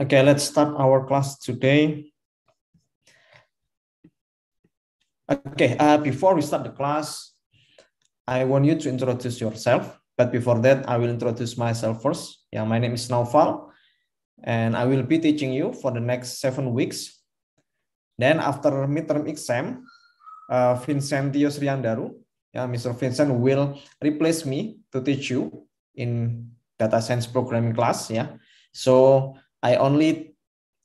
Okay, let's start our class today. Okay, uh, before we start the class, I want you to introduce yourself. But before that, I will introduce myself first. Yeah, my name is Naufal, and I will be teaching you for the next seven weeks. Then after midterm exam, uh, Vincentio Sriandaru, yeah, Mr. Vincent will replace me to teach you in data science programming class. Yeah, so I only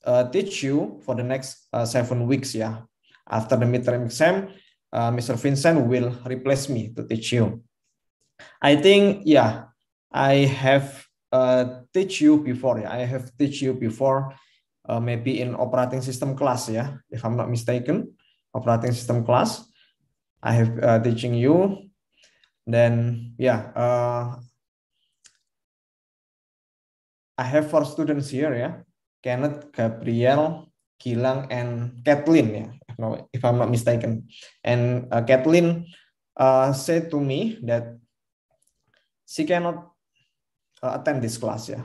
uh, teach you for the next uh, seven weeks ya. After the midterm exam, uh, Mr. Vincent will replace me to teach you. I think yeah, I have uh, teach you before ya. I have teach you before uh, maybe in operating system class ya, if I'm not mistaken, operating system class. I have uh, teaching you. Then yeah, uh, I have four students here ya. Kenneth, Gabriel, Gilang, and Kathleen ya. No, if I'm not mistaken. And uh, Kathleen uh, said to me that she cannot uh, attend this class ya.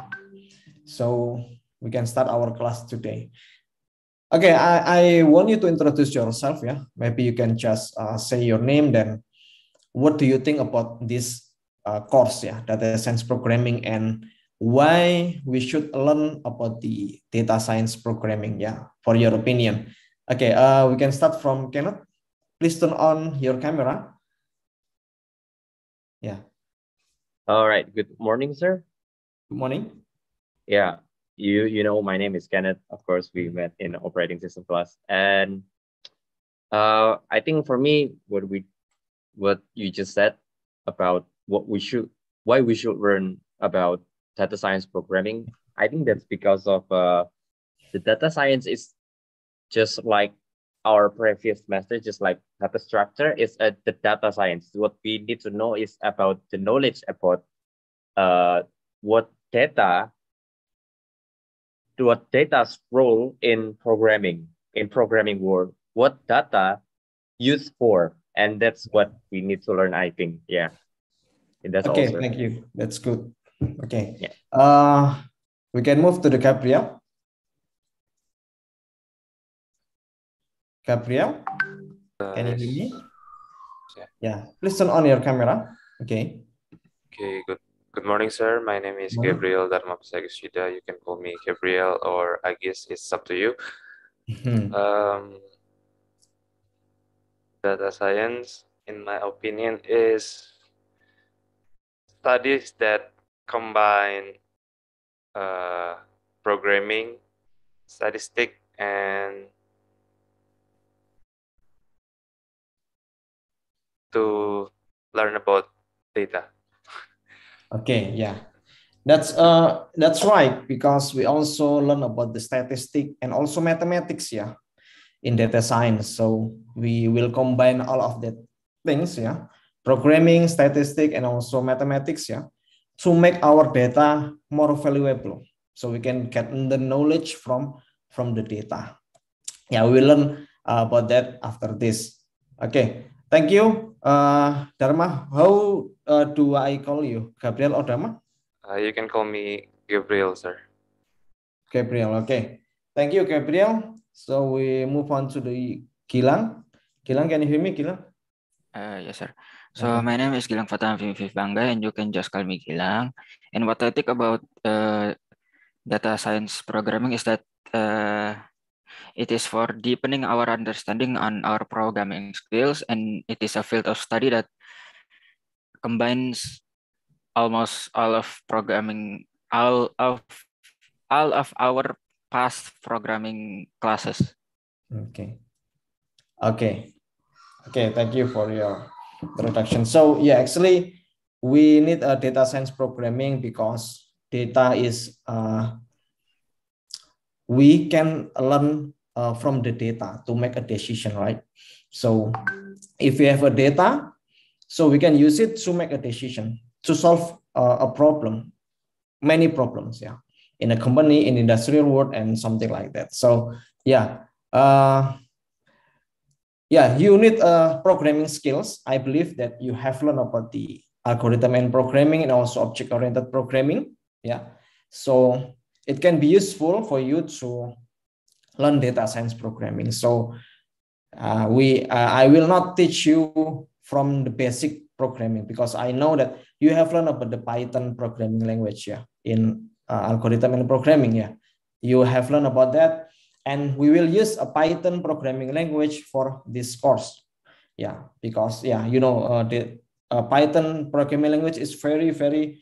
So we can start our class today. Okay, I, I want you to introduce yourself ya. Maybe you can just uh, say your name then. What do you think about this uh, course ya, data science programming and why we should learn about the data science programming yeah for your opinion okay uh, we can start from kenneth please turn on your camera yeah all right good morning sir good morning yeah you you know my name is kenneth of course we met in operating system class and uh, i think for me what we what you just said about what we should why we should learn about data science programming. I think that's because of uh, the data science is just like our previous message is like data structure is uh, the data science. What we need to know is about the knowledge about uh, what data, what data's role in programming, in programming world, what data used for, and that's what we need to learn, I think, yeah. And that's okay, also. thank you. That's good. Okay. Yeah. Uh, we can move to the Capria. Capria, uh, can you hear me? Yeah. yeah. Please turn on your camera. Okay. Okay. Good. Good morning, sir. My name is morning. Gabriel Dharmapasagashida. You can call me Gabriel, or I guess it's up to you. Mm-hmm. um, data science, in my opinion, is studies that combine uh, programming, statistic, and to learn about data. Okay, yeah, that's uh that's right because we also learn about the statistic and also mathematics, yeah, in data science. So we will combine all of that things, yeah, programming, statistic, and also mathematics, yeah to make our data more valuable so we can get the knowledge from from the data yeah we learn about that after this okay thank you uh, dharma how uh, do i call you gabriel or dharma uh, you can call me gabriel sir gabriel okay thank you gabriel so we move on to the Kilang. Kilang, can you hear me kilang uh, yes sir So hmm. my name is Gilang Fatan Bangga and you can just call me Gilang. And what I think about uh, data science programming is that uh, it is for deepening our understanding on our programming skills and it is a field of study that combines almost all of programming all of all of our past programming classes. Okay. Okay. Okay, thank you for your introduction. So yeah, actually we need a data science programming because data is uh, we can learn uh, from the data to make a decision, right? So if we have a data, so we can use it to make a decision, to solve uh, a problem, many problems, yeah, in a company, in industrial world, and something like that. So yeah, uh, yeah, you need uh, programming skills. I believe that you have learned about the algorithm and programming and also object-oriented programming. Yeah, so it can be useful for you to learn data science programming. So uh, we, uh, I will not teach you from the basic programming because I know that you have learned about the Python programming language. Yeah, in uh, algorithm and programming. Yeah, you have learned about that and we will use a Python programming language for this course. Yeah, because yeah, you know, uh, the uh, Python programming language is very, very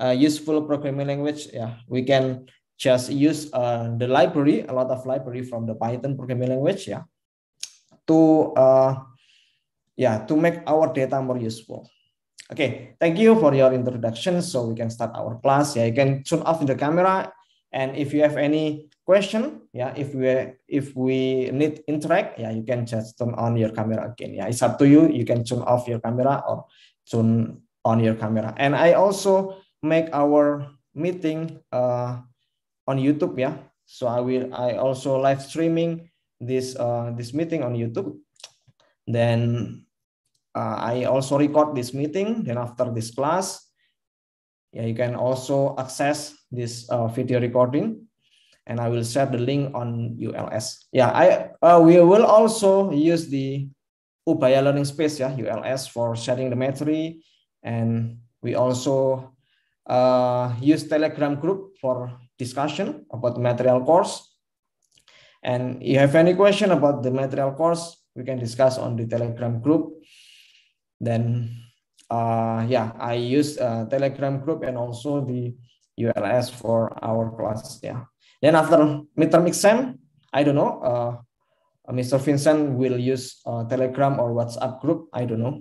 uh, useful programming language. Yeah, we can just use uh, the library, a lot of library from the Python programming language. Yeah, to uh, yeah, to make our data more useful. Okay, thank you for your introduction. So we can start our class. Yeah, you can turn off the camera. And if you have any question yeah, if we if we need interact yeah, you can just turn on your camera again yeah, it's up to you you can turn off your camera or turn on your camera and I also make our meeting uh, on YouTube yeah. so I will I also live streaming this uh, this meeting on YouTube then uh, I also record this meeting then after this class yeah you can also access this uh, video recording and I will share the link on ULS. Yeah, I uh, we will also use the Upaya Learning Space, yeah, ULS for sharing the material, and we also uh, use Telegram group for discussion about material course. And if you have any question about the material course, we can discuss on the Telegram group. Then, uh, yeah, I use uh, Telegram group and also the ULS for our class. Yeah. Then after midterm exam, I don't know. Uh, uh Mr. Vincent will use uh, Telegram or WhatsApp group. I don't know.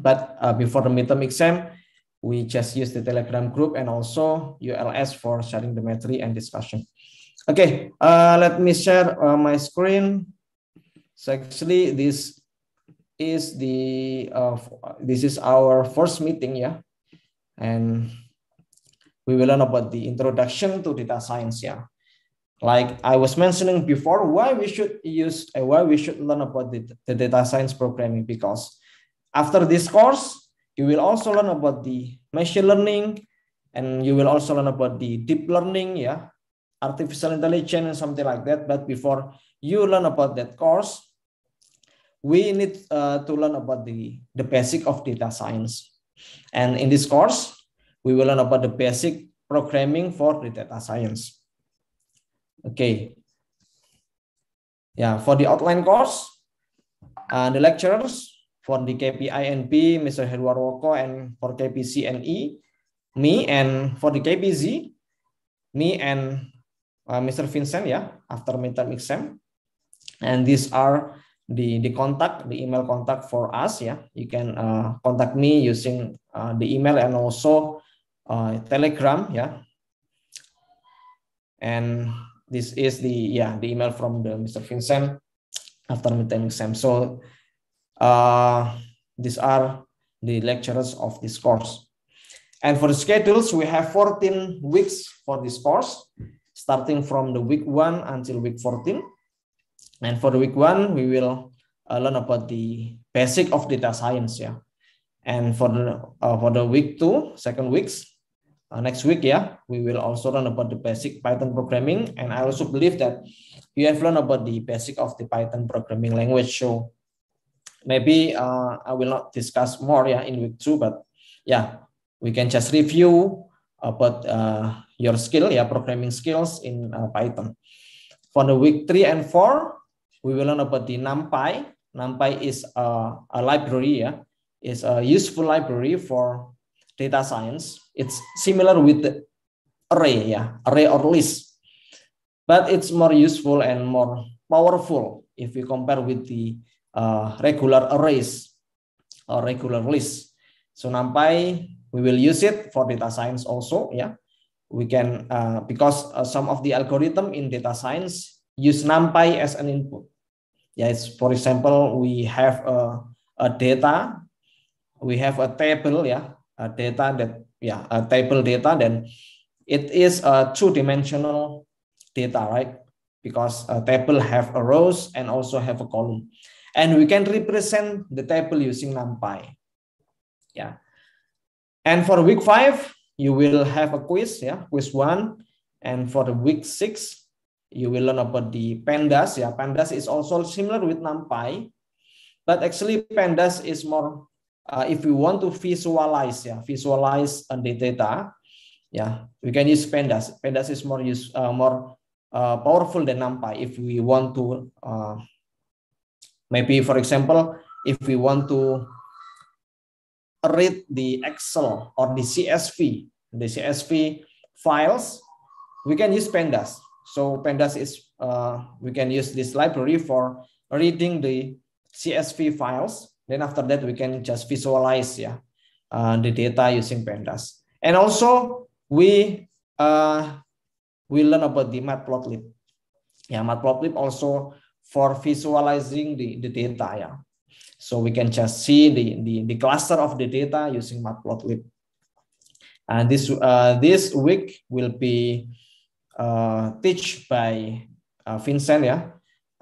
But uh, before the midterm exam, we just use the Telegram group and also ULS for sharing the material and discussion. Okay, uh, let me share uh, my screen. So actually, this is the uh, this is our first meeting, yeah, and we will learn about the introduction to data science, yeah like I was mentioning before, why we should use uh, why we should learn about the, the data science programming because after this course, you will also learn about the machine learning and you will also learn about the deep learning, yeah, artificial intelligence and something like that. But before you learn about that course, we need uh, to learn about the, the basic of data science. And in this course, we will learn about the basic programming for the data science. Okay. Yeah, for the outline course, uh, the lectures for the KPINP, Mr. Woko, and for KPCNE, me, and for the KPZ, me and uh, Mr. Vincent, yeah, after midterm exam. And these are the, the contact, the email contact for us, yeah. You can uh, contact me using uh, the email and also uh, Telegram, yeah. And this is the yeah the email from the Mr. Vincent after midterm exam. So uh, these are the lecturers of this course. And for the schedules, we have 14 weeks for this course, starting from the week one until week 14. And for the week one, we will uh, learn about the basic of data science. Yeah. And for the uh, for the week two, second weeks, uh, next week yeah we will also learn about the basic python programming and i also believe that you have learned about the basic of the python programming language so maybe uh, i will not discuss more yeah in week two but yeah we can just review about uh, your skill yeah programming skills in uh, python for the week three and four we will learn about the numpy numpy is a, uh, a library yeah is a useful library for data science, it's similar with array, yeah, array or list, but it's more useful and more powerful if we compare with the uh, regular arrays or regular list. So NumPy, we will use it for data science also, yeah. We can, uh, because uh, some of the algorithm in data science use NumPy as an input. Yeah, it's, for example, we have a, a data, we have a table, yeah, uh, data that yeah uh, table data then it is a two-dimensional data right because a table have a rows and also have a column and we can represent the table using numpy yeah and for week five you will have a quiz yeah quiz one and for the week six you will learn about the pandas yeah pandas is also similar with numpy but actually pandas is more uh, if we want to visualize, yeah, visualize the data, yeah, we can use Pandas. Pandas is more use uh, more uh, powerful than NumPy if we want to. Uh, maybe for example, if we want to read the Excel or the CSV, the CSV files, we can use Pandas. So Pandas is uh, we can use this library for reading the CSV files then after that, we can just visualize yeah, uh, the data using pandas. And also, we uh, we learn about the matplotlib. Yeah, matplotlib also for visualizing the, the data. Yeah. So we can just see the, the, the cluster of the data using matplotlib. And this, uh, this week will be uh, teach by uh, Vincent, yeah,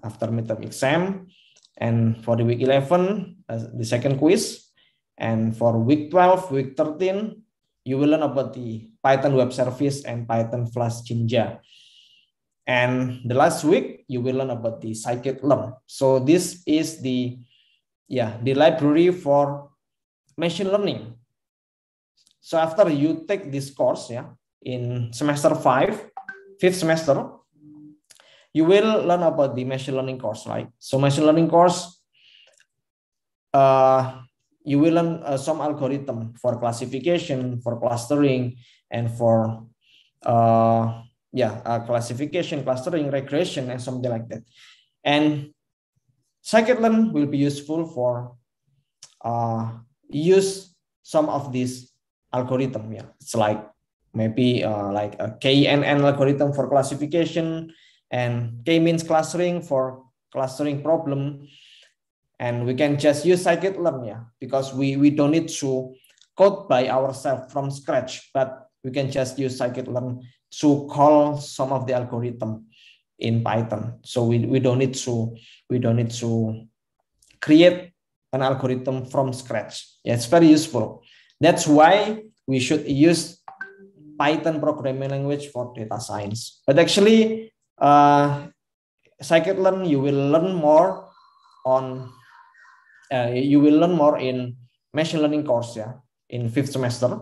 after midterm exam. And for the week 11, the second quiz, and for week 12, week 13, you will learn about the Python Web Service and Python Flash Jinja. And the last week, you will learn about the scikit-learn. So this is the, yeah, the library for machine learning. So after you take this course, yeah, in semester five, fifth semester, you will learn about the machine learning course, right? So machine learning course, uh, you will learn uh, some algorithm for classification, for clustering, and for uh, yeah, uh, classification, clustering, regression, and something like that. And scikit-learn will be useful for uh, use some of these algorithm. Yeah, it's like maybe uh, like a KNN algorithm for classification, and k-means clustering for clustering problem. And we can just use scikit-learn yeah, because we, we don't need to code by ourselves from scratch, but we can just use scikit-learn to call some of the algorithm in Python. So we, we don't need to we don't need to create an algorithm from scratch. Yeah, it's very useful. That's why we should use Python programming language for data science. But actually, uh, scikit-learn you will learn more on uh, you will learn more in machine learning course yeah in fifth semester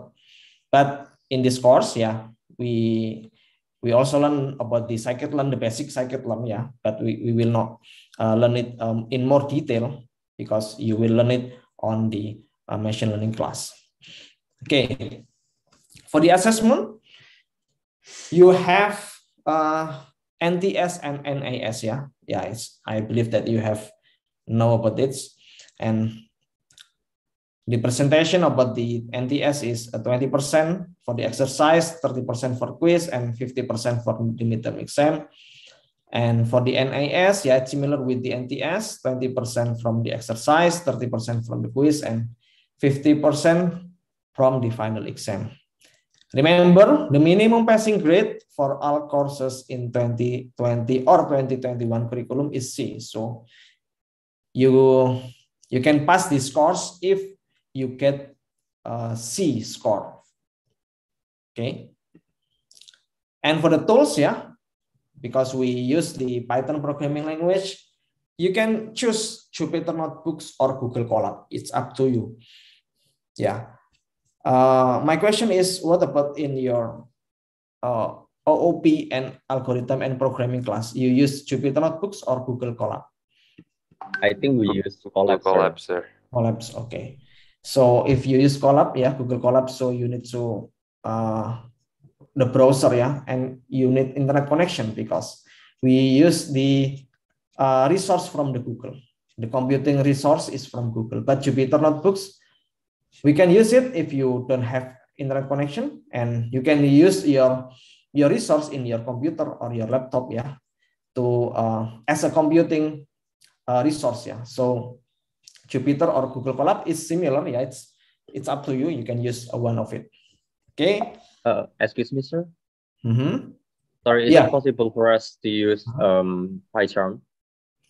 but in this course yeah we we also learn about the scikit-learn the basic scikit-learn yeah but we, we will not uh, learn it um, in more detail because you will learn it on the uh, machine learning class okay for the assessment you have uh, NTS and NAS. Yeah, yeah. It's I believe that you have know about it, and the presentation about the NTS is 20% for the exercise, 30% for quiz, and 50% for the midterm exam. And for the NAS, yeah, it's similar with the NTS, 20% from the exercise, 30% from the quiz, and 50% from the final exam. Remember, the minimum passing grade for all courses in 2020 or 2021 curriculum is C. So you you can pass this course if you get a C score. Okay. And for the tools, yeah, because we use the Python programming language, you can choose Jupyter Notebooks or Google Colab. It's up to you. Yeah. Uh, my question is, what about in your uh, OOP and algorithm and programming class? You use Jupyter Notebooks or Google Colab? I think we use Colab. Colab, sir. Colab, okay. So if you use Colab, yeah, Google Colab, so you need to uh, the browser, yeah, and you need internet connection because we use the uh, resource from the Google. The computing resource is from Google, but Jupyter Notebooks we can use it if you don't have internet connection and you can use your your resource in your computer or your laptop yeah to uh, as a computing uh, resource yeah so jupyter or google colab is similar yeah it's it's up to you you can use one of it okay uh, excuse me sir mm-hmm. sorry is yeah. it possible for us to use uh-huh. um pycharm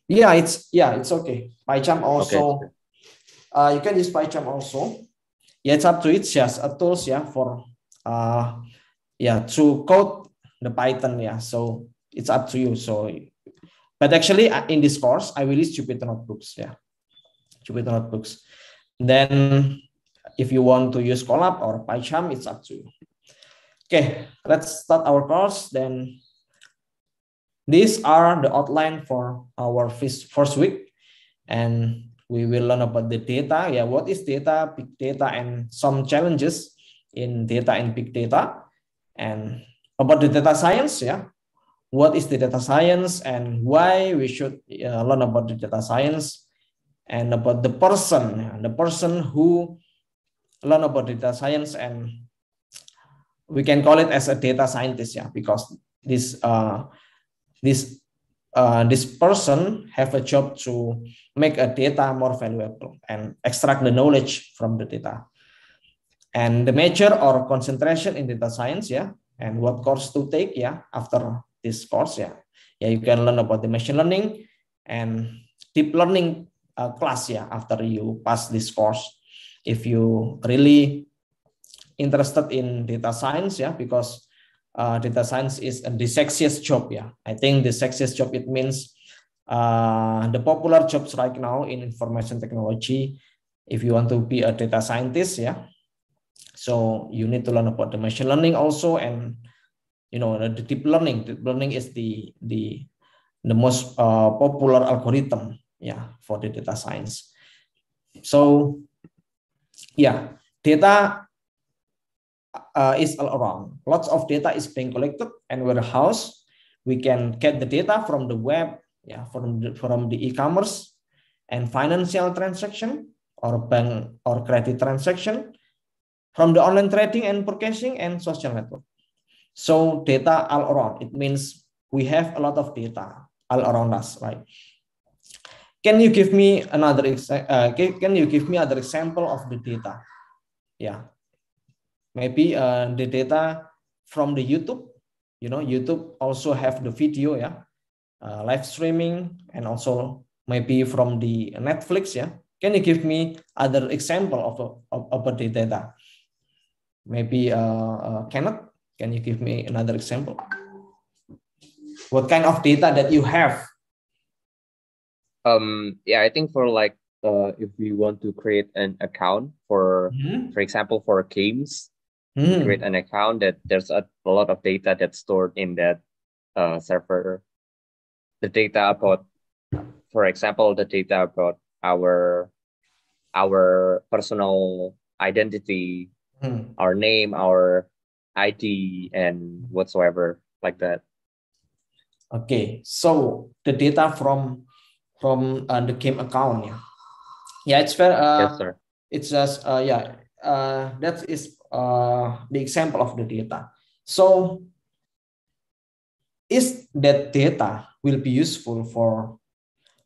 yeah it's yeah it's okay pycharm also okay uh, you can use PyCharm also. Yeah, it's up to each Just a tools, yeah, for uh, yeah, to code the Python, yeah. So it's up to you. So, but actually, uh, in this course, I will use Jupyter notebooks, yeah, Jupyter notebooks. Then, if you want to use Colab or PyCharm, it's up to you. Okay, let's start our course. Then, these are the outline for our first week, and we will learn about the data. Yeah, what is data, big data, and some challenges in data and big data. And about the data science, yeah, what is the data science and why we should uh, learn about the data science and about the person, yeah, the person who learn about data science and we can call it as a data scientist, yeah, because this uh, this uh, this person have a job to make a data more valuable and extract the knowledge from the data and the major or concentration in data science yeah and what course to take yeah after this course yeah yeah you can learn about the machine learning and deep learning uh, class yeah after you pass this course if you really interested in data science yeah because uh, data science is the sexiest job. Yeah, I think the sexiest job it means uh, the popular jobs right now in information technology. If you want to be a data scientist, yeah, so you need to learn about the machine learning also, and you know the deep learning. Deep learning is the the the most uh, popular algorithm, yeah, for the data science. So, yeah, data uh, is all around. Lots of data is being collected and warehouse. We can get the data from the web, yeah, from the, from the e-commerce and financial transaction or bank or credit transaction, from the online trading and purchasing and social network. So data all around. It means we have a lot of data all around us, right? Can you give me another? Uh, can you give me other example of the data? Yeah maybe uh, the data from the youtube you know youtube also have the video yeah uh, live streaming and also maybe from the netflix yeah can you give me other example of of, of the data maybe uh, uh, kenneth can you give me another example what kind of data that you have um yeah i think for like uh, if we want to create an account for mm -hmm. for example for games mm. create an account that there's a, a, lot of data that's stored in that uh, server. The data about, for example, the data about our our personal identity, mm. our name, our ID, and whatsoever like that. Okay, so the data from from uh, the game account, yeah, yeah, it's fair. Uh, yes, sir. It's just uh, yeah, uh, that is uh, the example of the data. So is that data will be useful for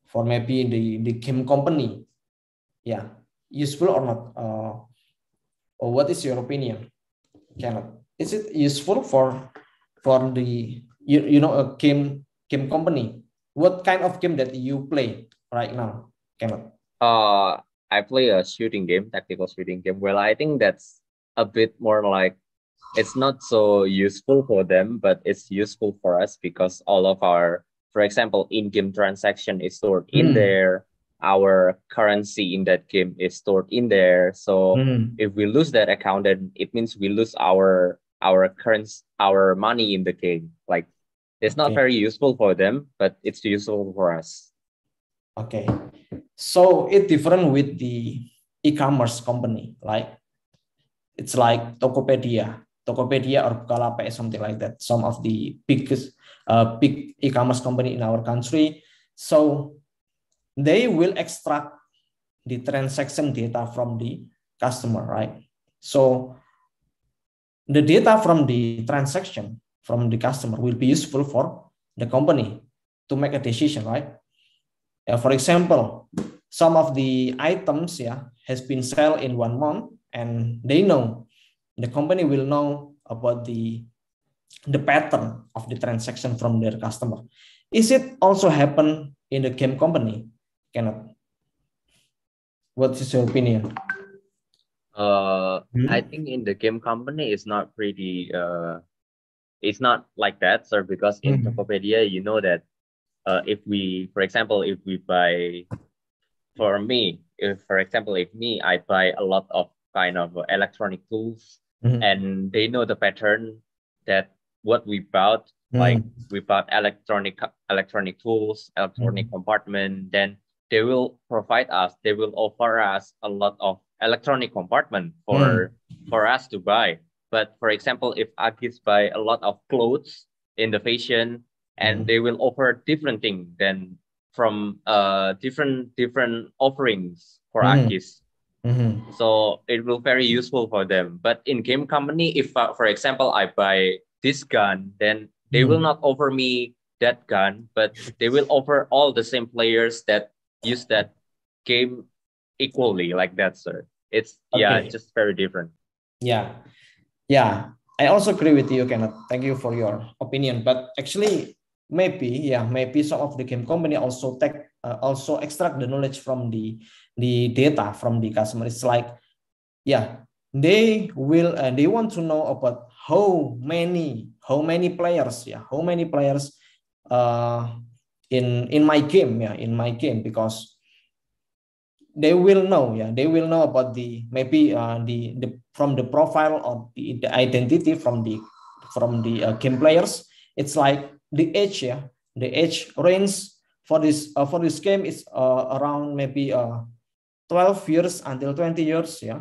for maybe the, the game company? Yeah, useful or not? Uh, or what is your opinion? Kenneth? Is it useful for for the you, you know a game game company? What kind of game that you play right now? Kenneth? Uh I play a shooting game, tactical shooting game. Well, I think that's a bit more like it's not so useful for them, but it's useful for us because all of our, for example, in-game transaction is stored mm. in hmm. there. Our currency in that game is stored in there. So mm. if we lose that account, then it means we lose our our currency, our money in the game. Like it's not very useful for them, but it's useful for us. Okay, so it's different with the e-commerce company, right? It's like Tokopedia, Tokopedia or Bukalapak, something like that. Some of the biggest uh, big e-commerce company in our country. So they will extract the transaction data from the customer, right? So the data from the transaction from the customer will be useful for the company to make a decision, right? Uh, for example, some of the items yeah has been sold in one month and they know the company will know about the the pattern of the transaction from their customer is it also happen in the game company cannot what is your opinion uh hmm? i think in the game company it's not pretty uh it's not like that sir because in mm-hmm. tokopedia you know that uh, if we for example if we buy for me if for example if me i buy a lot of kind of electronic tools mm-hmm. and they know the pattern that what we bought mm-hmm. like we bought electronic electronic tools electronic mm-hmm. compartment then they will provide us they will offer us a lot of electronic compartment for mm. for us to buy but for example if artists buy a lot of clothes in the fashion and mm-hmm. they will offer different thing than from uh different different offerings for mm-hmm. artists Mm-hmm. So it will very useful for them. But in game company, if uh, for example I buy this gun, then they mm-hmm. will not offer me that gun, but they will offer all the same players that use that game equally like that, sir. It's okay. yeah, it's just very different. Yeah, yeah. I also agree with you, Kenneth. Thank you for your opinion. But actually, maybe yeah, maybe some of the game company also take uh, also extract the knowledge from the the data from the customer it's like yeah they will uh, they want to know about how many how many players yeah how many players uh, in in my game yeah in my game because they will know yeah they will know about the maybe uh, the, the from the profile or the, the identity from the from the uh, game players it's like the age yeah the age range for this uh, for this game it's uh, around maybe uh, 12 years until 20 years yeah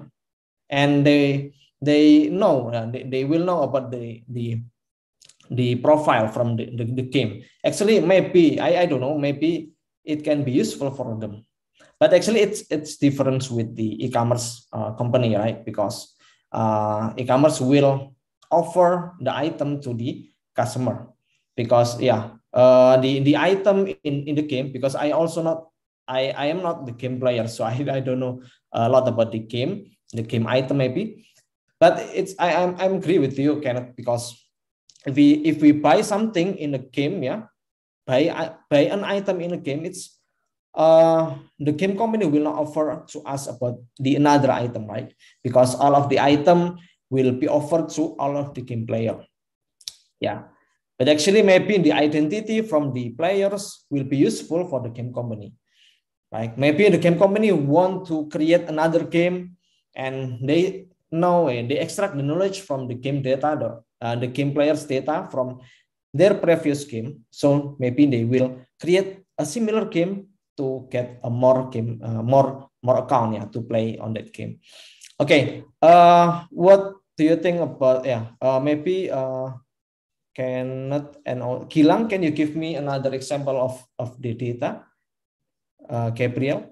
and they they know uh, they, they will know about the the the profile from the, the, the game actually maybe I, I don't know maybe it can be useful for them but actually it's it's different with the e-commerce uh, company right because uh, e-commerce will offer the item to the customer because yeah uh, the the item in in the game because I also not I I am not the game player, so I I don't know a lot about the game, the game item maybe. But it's I I'm I'm agree with you, Kenneth, because if we if we buy something in a game, yeah, buy buy an item in a game, it's uh the game company will not offer to us about the another item, right? Because all of the item will be offered to all of the game player. Yeah but actually, mapping the identity from the players will be useful for the game company. Like maybe the game company want to create another game, and they know and eh, they extract the knowledge from the game data, the, uh, the game players' data from their previous game. So maybe they will create a similar game to get a more game, uh, more more account yeah, to play on that game. Okay, uh, what do you think about yeah? Uh, maybe uh cannot and all. Kilang, can you give me another example of of the data? Uh, Gabriel.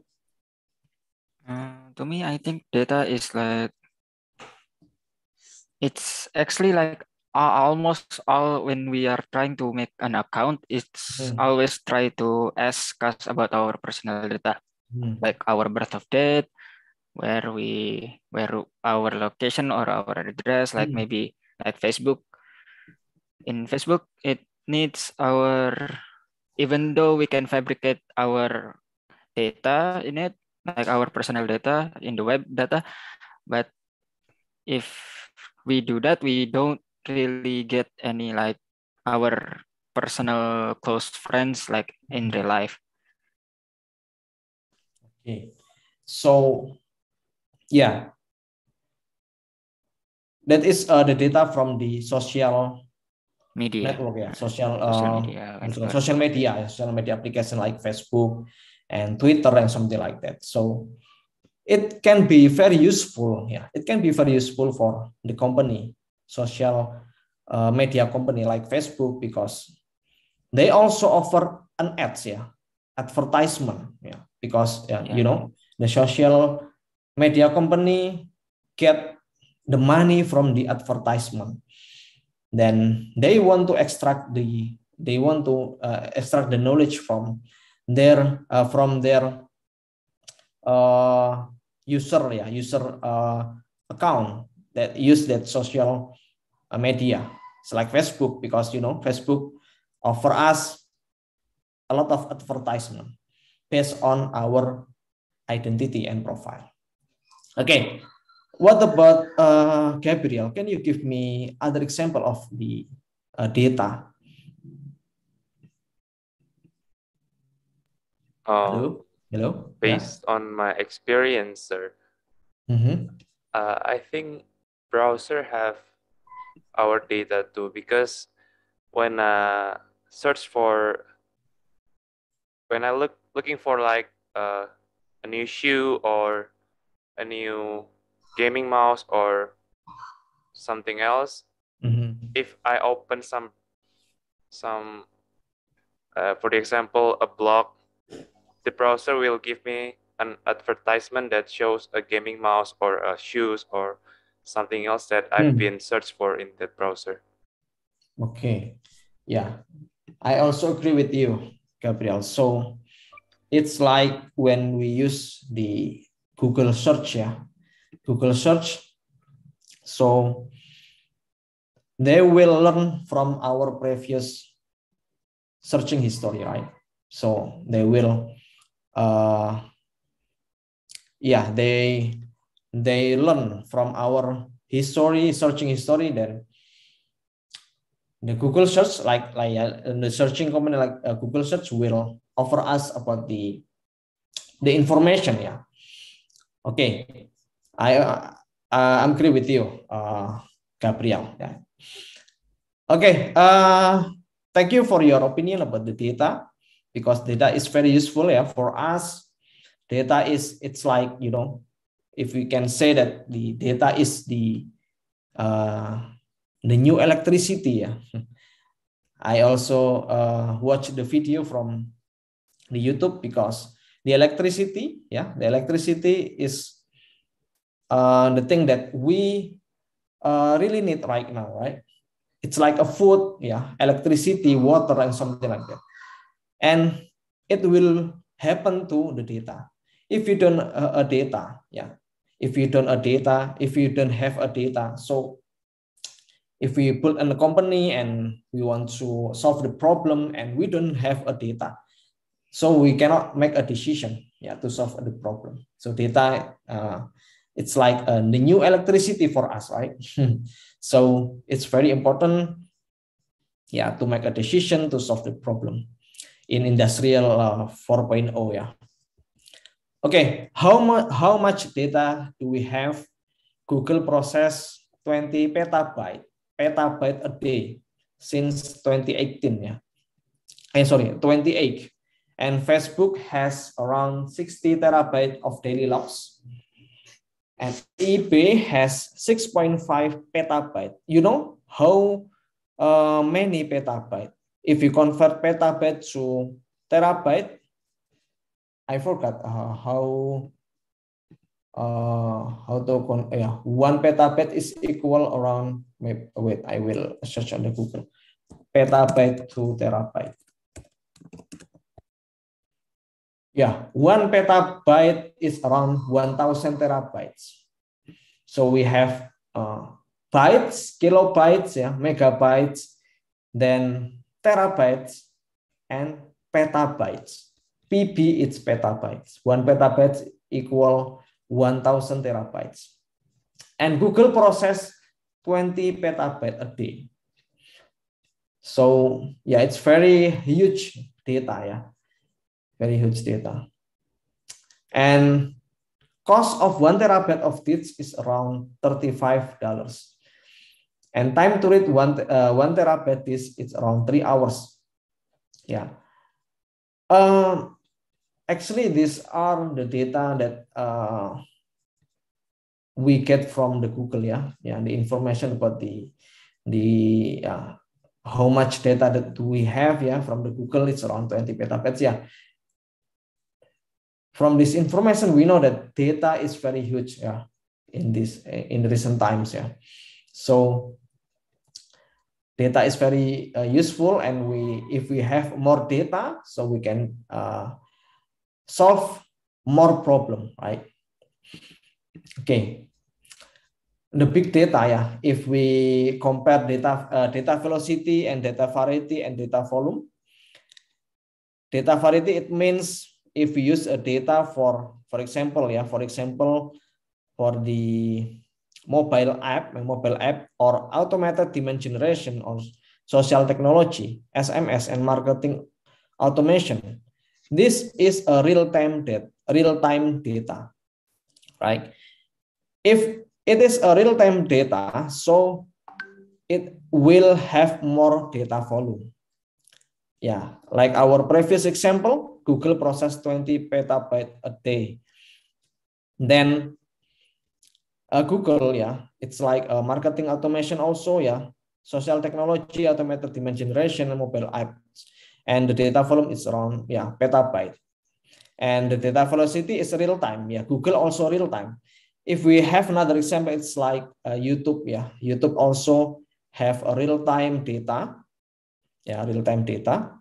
Uh, to me, I think data is like it's actually like uh, almost all when we are trying to make an account, it's mm. always try to ask us about our personal data, mm. like our birth of date, where we where our location or our address, like mm. maybe like Facebook in Facebook, it needs our, even though we can fabricate our data in it, like our personal data in the web data, but if we do that, we don't really get any like our personal close friends like in real life. Okay. So yeah, that is uh, the data from the social media network ya nah, social social uh, media, uh, social media ya. social media application like Facebook and Twitter and something like that so it can be very useful yeah. it can be very useful for the company social uh, media company like Facebook because they also offer an ads yeah. advertisement yeah. because yeah, yeah. you know the social media company get the money from the advertisement then they want to extract the they want to uh, extract the knowledge from their uh, from their uh, user ya yeah, user uh, account that use that social uh, media it's like Facebook because you know Facebook offer us a lot of advertisement based on our identity and profile okay what about uh, Gabriel? Can you give me other example of the uh, data? Um, Hello. Hello. Based yeah. on my experience, sir, mm -hmm. uh, I think browser have our data too because when I uh, search for when I look looking for like uh, a new shoe or a new gaming mouse or something else, mm-hmm. if I open some some uh, for example a blog, the browser will give me an advertisement that shows a gaming mouse or a uh, shoes or something else that I've mm. been searched for in that browser. Okay. Yeah. I also agree with you, Gabriel. So it's like when we use the Google search, yeah. Google search. So they will learn from our previous searching history, right? So they will, uh, yeah, they they learn from our history, searching history. Then the Google search, like like uh, the searching company like uh, Google search, will offer us about the the information, yeah. Okay, I uh, uh, I'm agree with you, uh, Gabriel. Yeah. Okay, uh, thank you for your opinion about the data because data is very useful yeah, for us. Data is it's like you know, if we can say that the data is the uh, the new electricity. Yeah. I also uh, watch the video from the YouTube because the electricity, yeah, the electricity is uh, the thing that we uh, really need right now, right? It's like a food, yeah, electricity, water, and something like that. And it will happen to the data. If you don't uh, a data, yeah, if you don't a data, if you don't have a data, so if we build in a company and we want to solve the problem and we don't have a data, so we cannot make a decision yeah to solve the problem so data uh, it's like a uh, new electricity for us, right? so it's very important, yeah, to make a decision to solve the problem in industrial uh, 4.0, yeah. Okay, how much how much data do we have? Google process 20 petabyte petabyte a day since 2018, yeah. And eh, sorry, 28. And Facebook has around 60 terabyte of daily logs and eBay has 6.5 petabyte. You know how uh, many petabyte? If you convert petabyte to terabyte, I forgot uh, how uh, how to con uh, yeah, one petabyte is equal around wait I will search on the Google petabyte to terabyte. Yeah, one petabyte is around 1,000 terabytes. So we have uh, bytes, kilobytes, yeah, megabytes, then terabytes, and petabytes. PB is petabytes. One petabyte equal 1,000 terabytes. And Google process 20 petabyte a day. So yeah, it's very huge data Yeah. Very huge data. And cost of one terabyte of text is around thirty five dollars, And time to read one, uh, one terabyte is it's around three hours. Yeah. Um, actually, these are the data that uh, we get from the Google, yeah, yeah, the information about the the uh, how much data that we have, yeah, from the Google. It's around twenty petabytes, yeah. from this information we know that data is very huge yeah in this in recent times yeah so data is very uh, useful and we if we have more data so we can uh, solve more problem right okay the big data yeah if we compare data uh, data velocity and data variety and data volume data variety it means if we use a data for for example ya for example for the mobile app mobile app or automated demand generation or social technology SMS and marketing automation this is a real time data real time data right if it is a real time data so it will have more data volume yeah like our previous example Google process 20 petabyte a day. Then uh, Google ya, yeah, it's like a uh, marketing automation also ya, yeah, social technology, automated demand generation, mobile apps, and the data volume is around ya yeah, petabyte. And the data velocity is real time ya. Yeah. Google also real time. If we have another example, it's like uh, YouTube ya. Yeah. YouTube also have a real time data, ya yeah, real time data.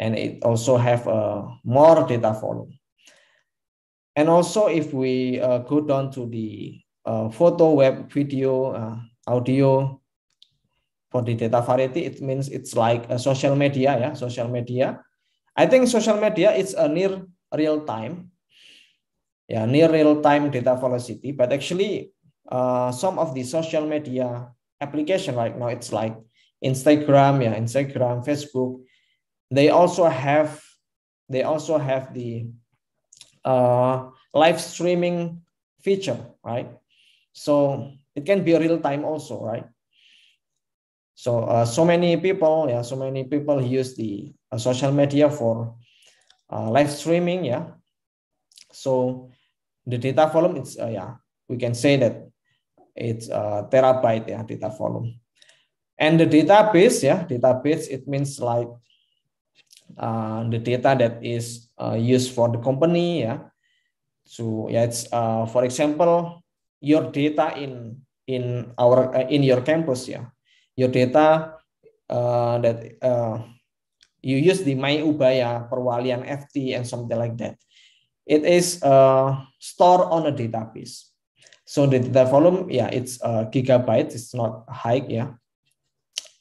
and it also have uh, more data volume. And also if we uh, go down to the uh, photo, web, video, uh, audio for the data variety, it means it's like a social media, yeah, social media. I think social media is a near real time, yeah, near real time data velocity, but actually uh, some of the social media application right now, it's like Instagram, yeah, Instagram, Facebook, they also have they also have the uh, live streaming feature, right? So it can be real time also, right? So uh, so many people, yeah, so many people use the uh, social media for uh, live streaming, yeah. So the data volume, it's uh, yeah, we can say that it's a uh, terabyte, yeah, data volume. And the database, yeah, database, it means like uh, the data that is uh, used for the company. Yeah. So yeah, it's uh, for example your data in in our uh, in your campus. Yeah, your data uh, that uh, you use the My Ubaya Perwalian FT and something like that. It is uh, stored on a database. So the data volume, yeah, it's a uh, gigabyte. It's not high, yeah.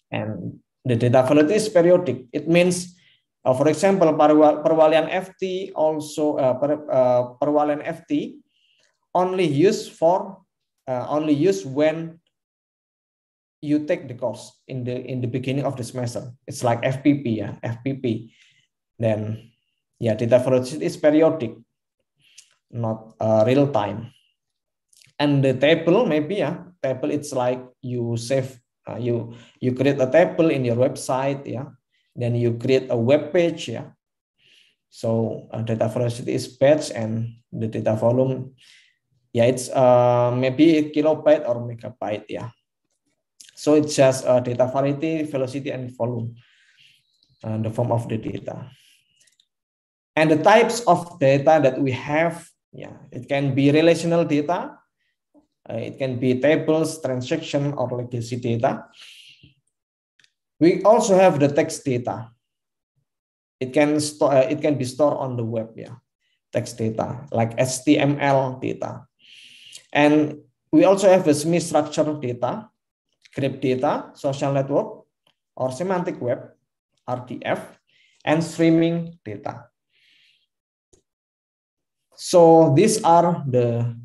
And the data volume is periodic. It means Uh, for example, perwalian FT also uh, per, uh, perwalian FT only use for uh, only use when you take the course in the in the beginning of the semester. It's like FPP ya, FPP. Then yeah, ya, data velocity is periodic, not uh, real time. And the table maybe ya, table it's like you save uh, you you create a table in your website ya then you create a web page ya. So uh, data velocity is batch and the data volume yeah, it's uh, maybe kilobyte or megabyte ya. Yeah. So it's just uh, data variety, velocity and volume uh, the form of the data. And the types of data that we have yeah, it can be relational data, uh, it can be tables, transaction or legacy data. We also have the text data. It can store. Uh, it can be stored on the web. Yeah, text data like HTML data, and we also have a semi-structured data, crypt data, social network, or semantic web, RTF, and streaming data. So these are the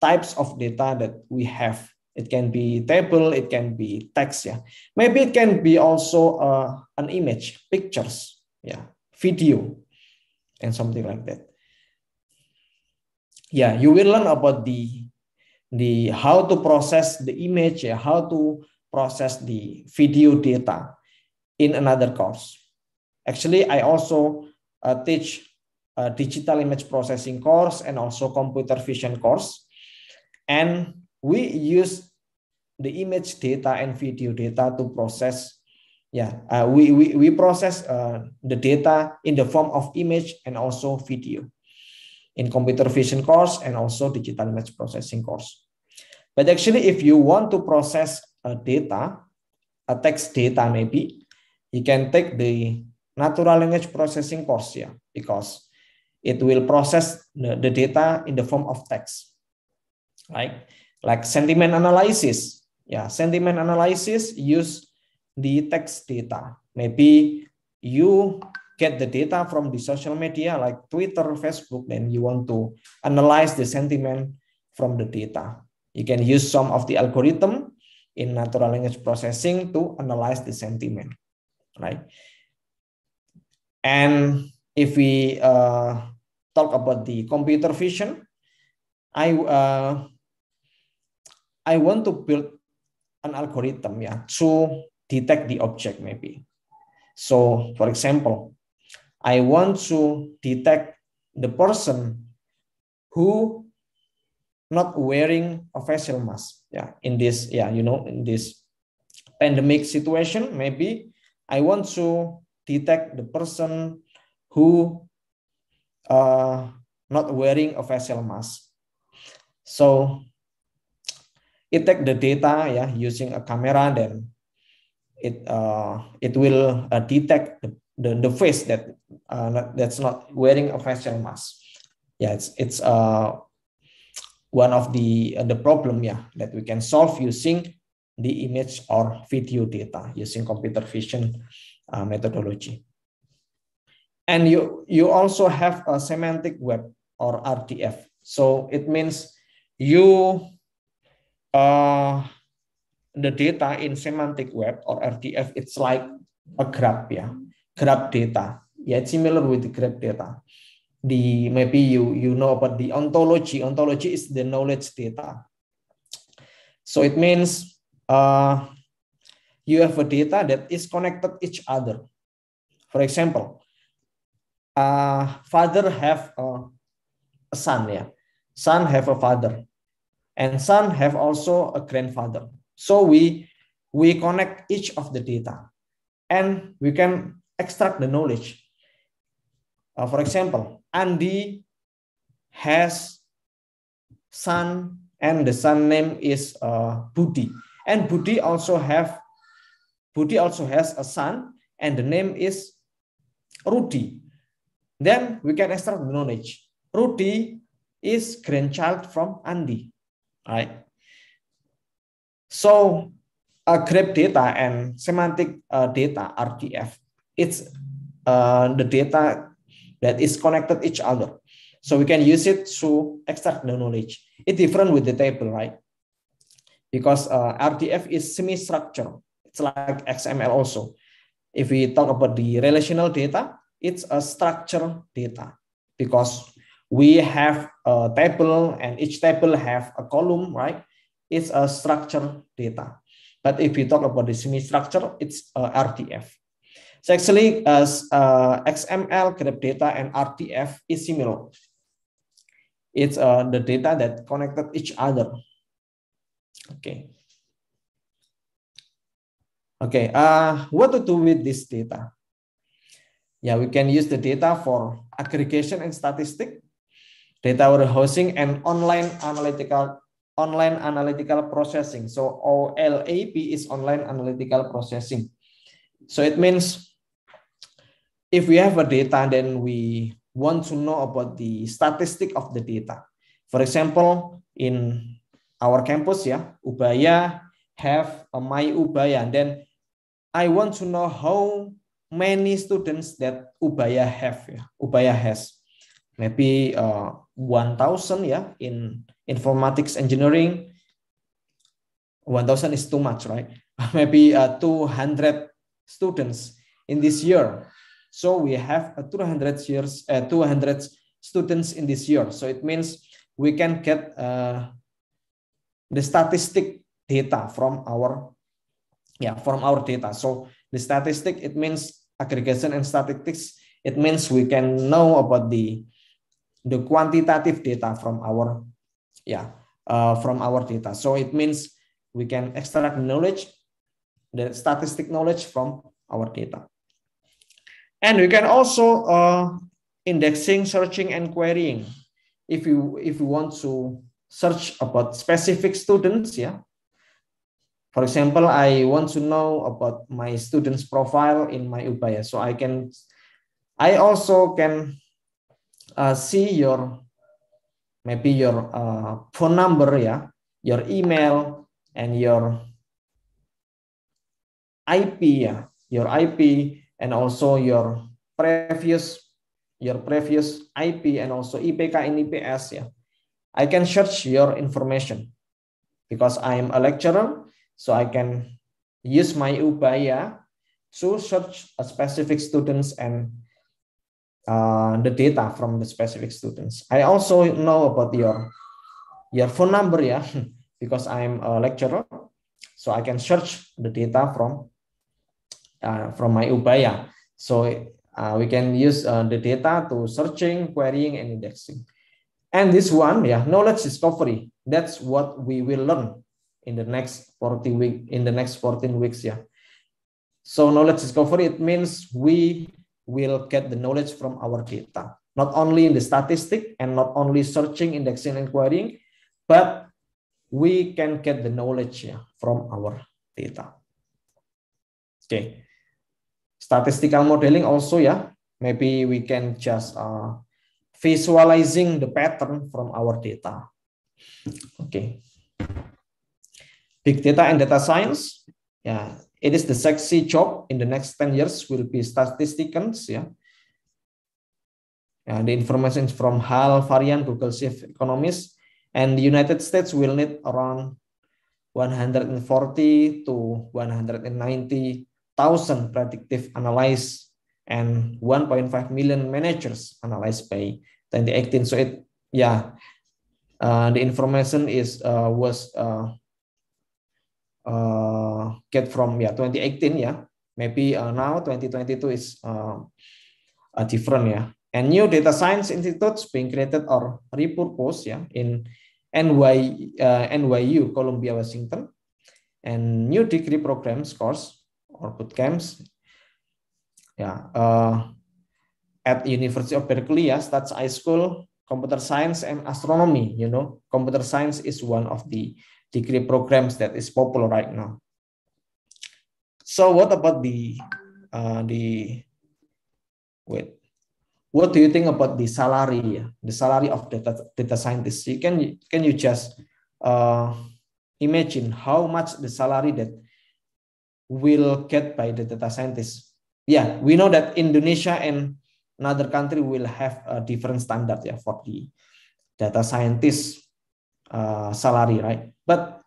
types of data that we have it can be table, it can be text. Yeah, maybe it can be also uh, an image, pictures, yeah, video, and something like that. Yeah, you will learn about the the how to process the image, yeah, how to process the video data in another course. Actually, I also uh, teach a digital image processing course and also computer vision course. And we use the image data and video data to process yeah uh, we, we we process uh, the data in the form of image and also video in computer vision course and also digital image processing course but actually if you want to process a data a text data maybe you can take the natural language processing course yeah, because it will process the, the data in the form of text right like sentiment analysis Ya, sentiment analysis use the text data. Maybe you get the data from the social media like Twitter, Facebook, then you want to analyze the sentiment from the data. You can use some of the algorithm in natural language processing to analyze the sentiment, right? And if we uh, talk about the computer vision, I uh, I want to build an algorithm yeah, to detect the object maybe. So for example, I want to detect the person who not wearing a facial mask. Yeah, in this, yeah, you know, in this pandemic situation, maybe I want to detect the person who uh, not wearing a facial mask. So It take the data ya using a camera then it uh, it will uh, detect the, the, the face that uh, that's not wearing a facial mask. Yeah, it's it's uh, one of the uh, the problem yeah that we can solve using the image or video data using computer vision uh, methodology. And you you also have a semantic web or rtf So it means you uh, the data in semantic web or RDF, it's like a grab, yeah, grab data. Yeah, it's similar with the grab data. The maybe you you know about the ontology. Ontology is the knowledge data. So it means uh, you have a data that is connected each other. For example, uh, father have a son, yeah. Son have a father. and son have also a grandfather. So we we connect each of the data and we can extract the knowledge. Uh, for example, Andy has son and the son name is uh, Budi. And Budi also have Budi also has a son and the name is Rudy. Then we can extract the knowledge. Rudy is grandchild from Andy right? So uh, grep data and semantic uh, data RDF. It's uh, the data that is connected each other. So we can use it to extract the knowledge. It's different with the table, right? Because uh, RDF is semi-structured. It's like XML also. If we talk about the relational data, it's a structured data because we have a table and each table have a column, right? It's a structure data. But if you talk about the semi-structure, it's a RTF. So actually, as uh, XML, grab data, and RTF is similar. It's uh, the data that connected each other. Okay. Okay, uh, what to do with this data? Yeah, we can use the data for aggregation and statistic, data warehousing and online analytical online analytical processing. So OLAP is online analytical processing. So it means if we have a data, then we want to know about the statistic of the data. For example, in our campus, yeah, Ubaya have a my Ubaya, and then I want to know how many students that Ubaya have, yeah, Ubaya has. Maybe uh, 1000 yeah in informatics engineering 1000 is too much right maybe uh, 200 students in this year so we have a uh, 200 years uh, 200 students in this year so it means we can get uh, the statistic data from our yeah from our data so the statistic it means aggregation and statistics it means we can know about the the quantitative data from our yeah uh, from our data. So it means we can extract knowledge, the statistic knowledge from our data. And we can also uh, indexing, searching, and querying. If you if you want to search about specific students, yeah. For example, I want to know about my students' profile in my Ubaya, so I can, I also can uh, see your maybe your uh, phone number yeah your email and your ip yeah your ip and also your previous your previous ip and also ipk and ips yeah i can search your information because i am a lecturer so i can use my upaya to search a specific students and uh, the data from the specific students. I also know about your your phone number, yeah, because I'm a lecturer, so I can search the data from uh, from my Ubaya. So uh, we can use uh, the data to searching, querying, and indexing. And this one, yeah, knowledge discovery. That's what we will learn in the next 40 week in the next 14 weeks, yeah. So knowledge discovery it means we will get the knowledge from our data, not only in the statistic and not only searching, indexing, and querying, but we can get the knowledge yeah, from our data. Okay. Statistical modeling also, yeah, maybe we can just uh, visualizing the pattern from our data. Okay. Big data and data science, yeah, It is the sexy job in the next 10 years will be statisticians. Yeah. And the information is from HAL, Varian, Google Chief Economist. And the United States will need around 140 to 190,000 predictive analysts and 1.5 million managers analyzed by 2018. So it, yeah, uh, the information is uh, was uh, uh, get from ya yeah, 2018 ya yeah. maybe uh, now 2022 is uh, uh, different ya yeah. and new data science institutes being created or repurposed ya yeah, in NY uh, NYU Columbia Washington and new degree programs course or bootcamps ya yeah, uh, at University of Berkeley ya yeah, Stats High School computer science and astronomy you know computer science is one of the degree programs that is popular right now so what about the uh, the wait what do you think about the salary the salary of data, data scientists you can can you just uh, imagine how much the salary that will get by the data scientists yeah we know that indonesia and another country will have a different standard yeah, for the data scientist uh, salary, right? But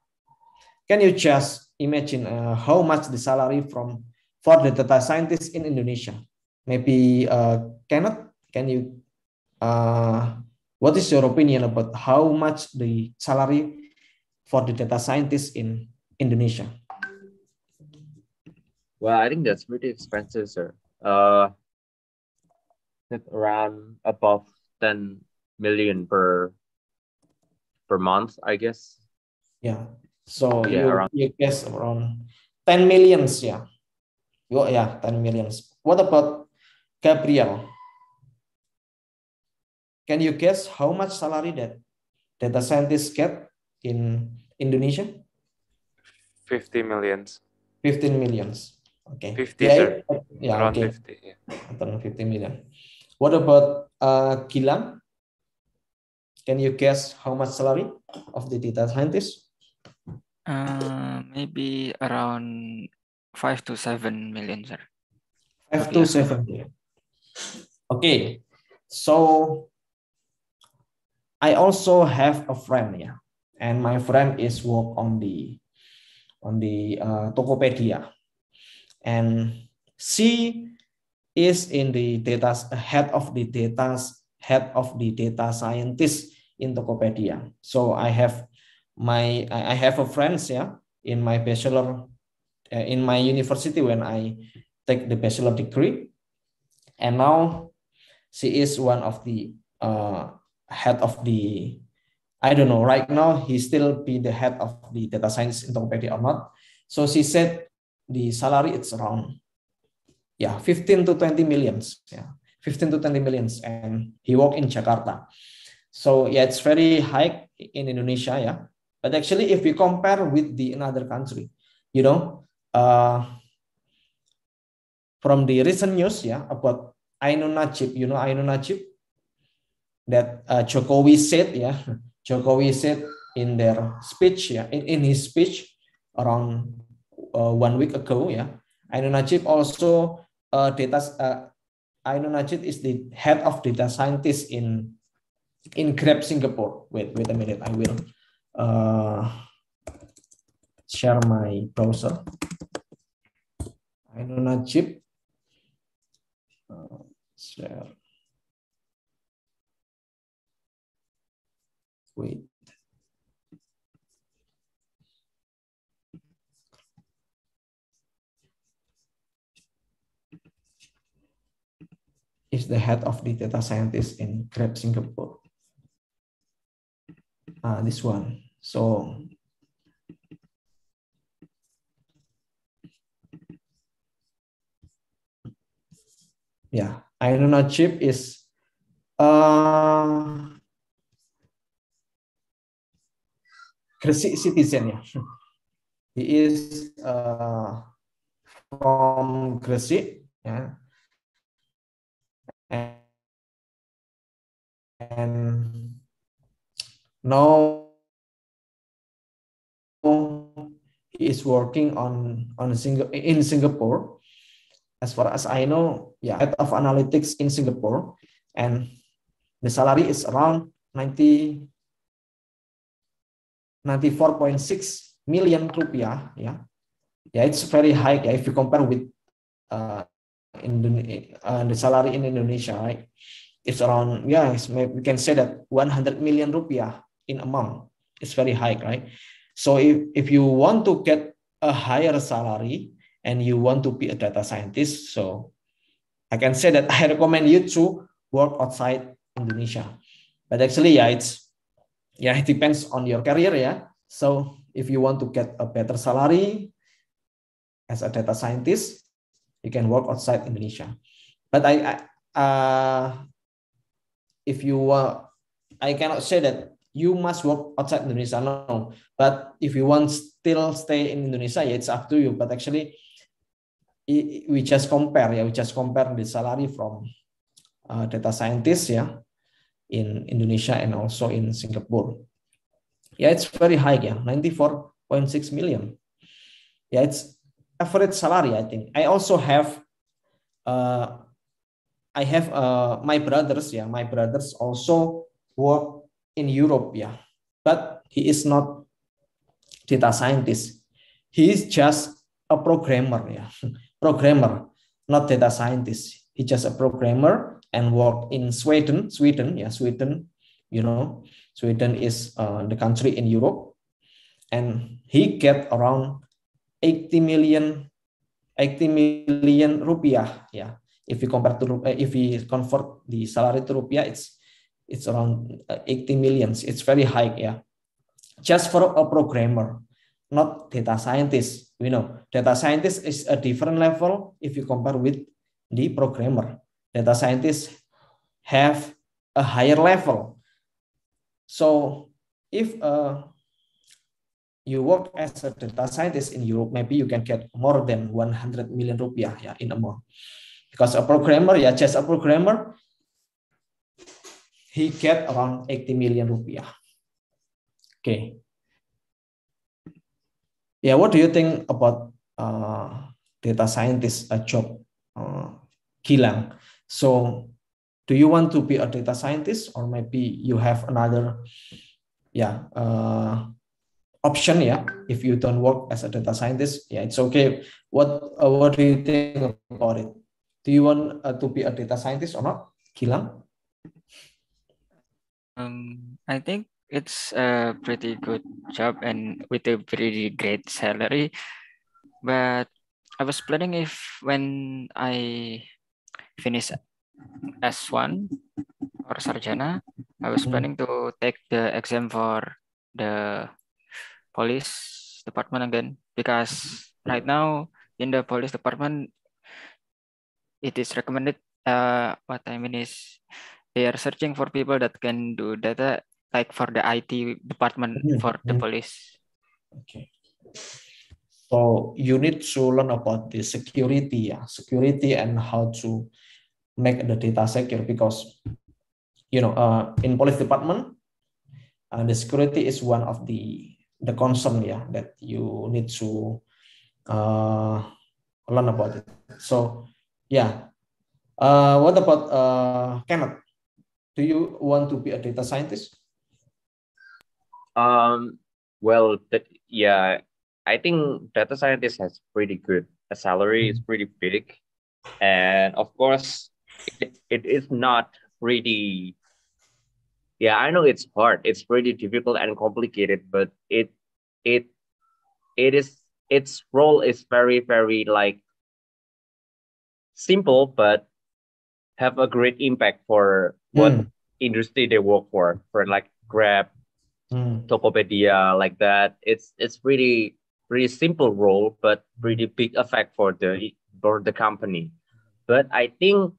can you just imagine uh, how much the salary from for the data scientists in Indonesia? Maybe uh, cannot. Can you? Uh, what is your opinion about how much the salary for the data scientists in Indonesia? Well, I think that's pretty expensive, sir. Uh, it's around above 10 million per per month, I guess. Yeah. So yeah, you, around. you guess around 10 millions, yeah. You, yeah, 10 millions. What about Gabriel? Can you guess how much salary that data scientists get in Indonesia? 50 millions. 15 millions. Okay. 50, yeah, sir. yeah, around okay. 50. Yeah. 50 million. What about uh, Kilam? Can you guess how much salary of the data scientist? Uh, maybe around five to seven million, sir. Five to seven million. Okay, so I also have a friend, yeah, and my friend is work on the on the uh, Tokopedia, and she is in the data head of the data head of the data scientist in Tokopedia. So I have my I have a friends yeah in my bachelor uh, in my university when I take the bachelor degree, and now she is one of the uh, head of the I don't know right now he still be the head of the data science in Tokopedia or not. So she said the salary it's around yeah, ya, 15 to 20 millions. Yeah, ya. 15 to 20 millions, and he worked in Jakarta. So yeah, it's very high in Indonesia. Yeah, but actually, if we compare with the another country, you know, uh, from the recent news, yeah, about Ainu Najib, you know, Ainu Najib, that uh, Jokowi said, yeah, Jokowi said in their speech, yeah, in, in his speech around uh, one week ago, yeah, Ainu Najib also uh, data uh, Ainun Najid is the head of data scientist in in Grab Singapore. Wait, wait a minute. I will uh, share my browser. Ainun Najib. Uh, share. Wait. is the head of the data scientist in Grab Singapore. Uh, this one. So yeah, I don't know. Chip is uh, citizen. Yeah, he is uh, from Gresik. Yeah, and, and now he is working on on single in Singapore. As far as I know, yeah, head of analytics in Singapore, and the salary is around 90 94.6 million rupiah. Yeah, yeah, it's very high. Yeah, if you compare with uh, Indonesia, uh, the salary in Indonesia, right? It's around yeah, it's, we can say that 100 million rupiah in a month. It's very high, right? So if if you want to get a higher salary and you want to be a data scientist, so I can say that I recommend you to work outside Indonesia. But actually, yeah, it's yeah, it depends on your career, yeah. So if you want to get a better salary as a data scientist, you can work outside Indonesia. But I, uh, if you uh, I cannot say that you must work outside Indonesia. No, but if you want still stay in Indonesia, yeah, it's up to you. But actually, we just compare. Yeah, we just compare the salary from uh, data scientists. Yeah, in Indonesia and also in Singapore. Yeah, it's very high. Yeah, ninety four point six million. Yeah, it's average salary i think i also have uh, i have uh, my brothers yeah my brothers also work in europe yeah but he is not data scientist he is just a programmer yeah programmer not data scientist he just a programmer and work in sweden sweden yeah sweden you know sweden is uh, the country in europe and he get around 80 million 80 million rupiah ya if we compare to eh, if we convert the salary to rupiah it's it's around 80 eh, millions it's very high ya just for a programmer not data scientist You know data scientist is a different level if you compare with the programmer data scientist have a higher level so if a you work as a data scientist in Europe, maybe you can get more than 100 million rupiah yeah, in a month. Because a programmer, yeah, just a programmer, he get around 80 million rupiah. Okay. Yeah, what do you think about uh, data scientist a job, uh, Gilang? So, do you want to be a data scientist, or maybe you have another, yeah, uh, option yeah if you don't work as a data scientist yeah it's okay what uh, what do you think about it do you want uh, to be a data scientist or not Gilang um I think it's a pretty good job and with a pretty great salary but I was planning if when I finish S1 or Sarjana I was mm-hmm. planning to take the exam for the police department again because right now in the police department it is recommended uh, what I mean is they are searching for people that can do data like for the IT department mm -hmm. for the mm-hmm. police. Okay. So you need to learn about the security, yeah, security and how to make the data secure because you know uh, in police department uh, the security is one of the the concern yeah that you need to uh, learn about it so yeah uh, what about uh, kenneth do you want to be a data scientist um well yeah i think data scientist has pretty good a salary is mm-hmm. pretty big and of course it, it is not really yeah i know it's hard it's pretty difficult and complicated but it it it is its role is very very like simple but have a great impact for what hmm. industry they work for for like grab mm. tokopedia like that it's it's pretty pretty simple role but pretty big effect for the for the company but i think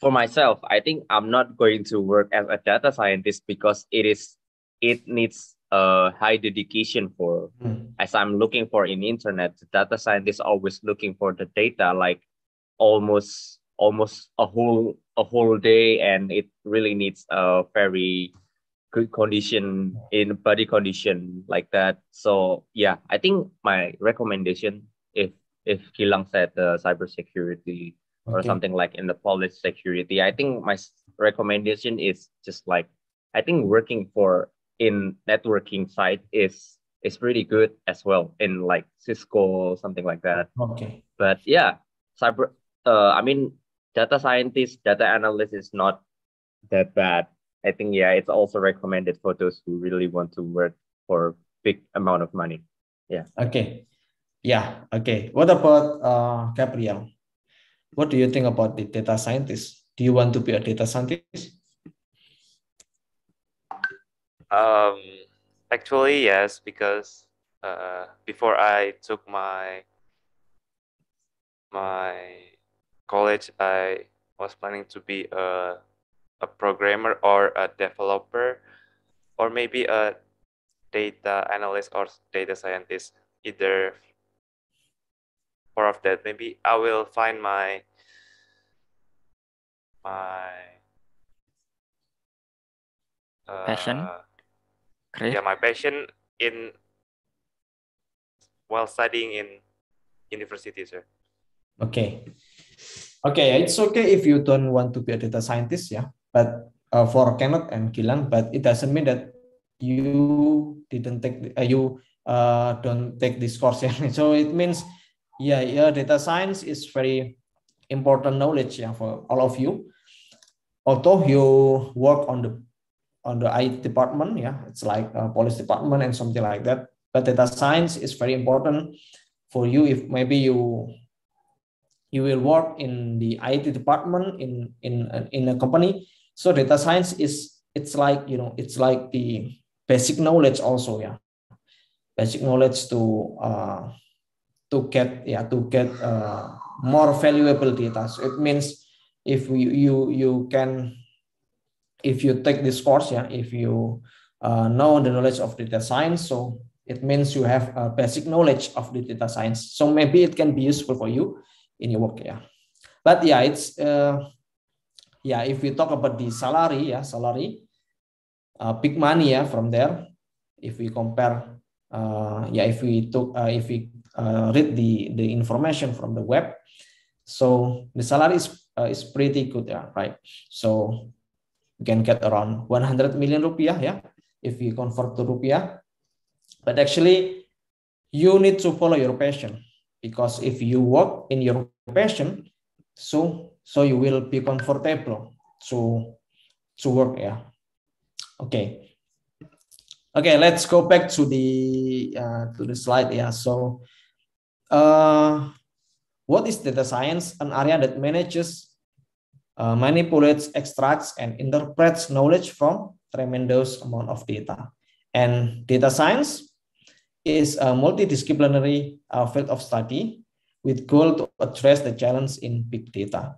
for myself, I think I'm not going to work as a data scientist because it is it needs a high dedication for mm. as I'm looking for in internet, data scientists always looking for the data like almost almost a whole a whole day and it really needs a very good condition in body condition like that. So yeah, I think my recommendation if if Kilang said the cybersecurity or okay. something like in the polish security i think my recommendation is just like i think working for in networking side is is pretty good as well in like cisco something like that okay but yeah cyber uh, i mean data scientist data analyst is not that bad i think yeah it's also recommended for those who really want to work for big amount of money yeah okay yeah okay what about uh gabriel what do you think about the data scientist? Do you want to be a data scientist? Um, actually, yes, because uh, before I took my my college, I was planning to be a a programmer or a developer, or maybe a data analyst or data scientist, either more of that. Maybe I will find my my uh, passion. Great. Yeah, my passion in while studying in university, sir. Okay. Okay, it's okay if you don't want to be a data scientist, yeah. But uh, for Kenneth and Kilang, but it doesn't mean that you didn't take uh, you uh, don't take this course. Yeah. So it means yeah, yeah, data science is very important knowledge yeah, for all of you. Although you work on the on the IT department, yeah, it's like a uh, police department and something like that. But data science is very important for you if maybe you you will work in the IT department in in in a company. So data science is it's like you know it's like the basic knowledge also yeah, basic knowledge to. Uh, to get yeah to get uh, more valuable data. So it means if you you you can if you take this course yeah if you uh, know the knowledge of data science so it means you have a basic knowledge of the data science so maybe it can be useful for you in your work yeah but yeah it's uh, yeah if we talk about the salary yeah salary uh, big money yeah from there if we compare uh, yeah if we took uh, if we uh, read the, the information from the web. So the salary is, uh, is pretty good, yeah, right? So you can get around 100 million rupiah, yeah, if you convert to rupiah. But actually, you need to follow your passion because if you work in your passion, so so you will be comfortable to to work, yeah. Okay. Okay, let's go back to the uh, to the slide, yeah. So uh, what is data science? An area that manages, uh, manipulates, extracts, and interprets knowledge from tremendous amount of data. And data science is a multidisciplinary uh, field of study with goal to address the challenge in big data.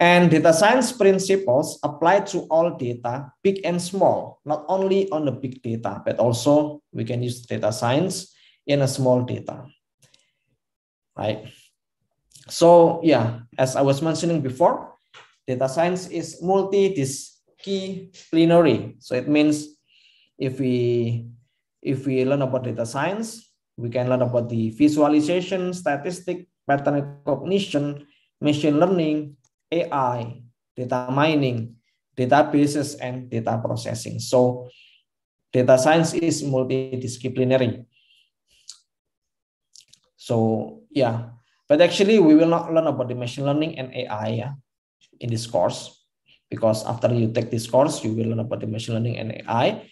And data science principles apply to all data, big and small, not only on the big data, but also we can use data science in a small data right? So yeah, as I was mentioning before, data science is multidisciplinary. So it means if we if we learn about data science, we can learn about the visualization, statistic, pattern recognition, machine learning, AI, data mining, databases, and data processing. So data science is multidisciplinary. So yeah but actually we will not learn about the machine learning and ai yeah, in this course because after you take this course you will learn about the machine learning and ai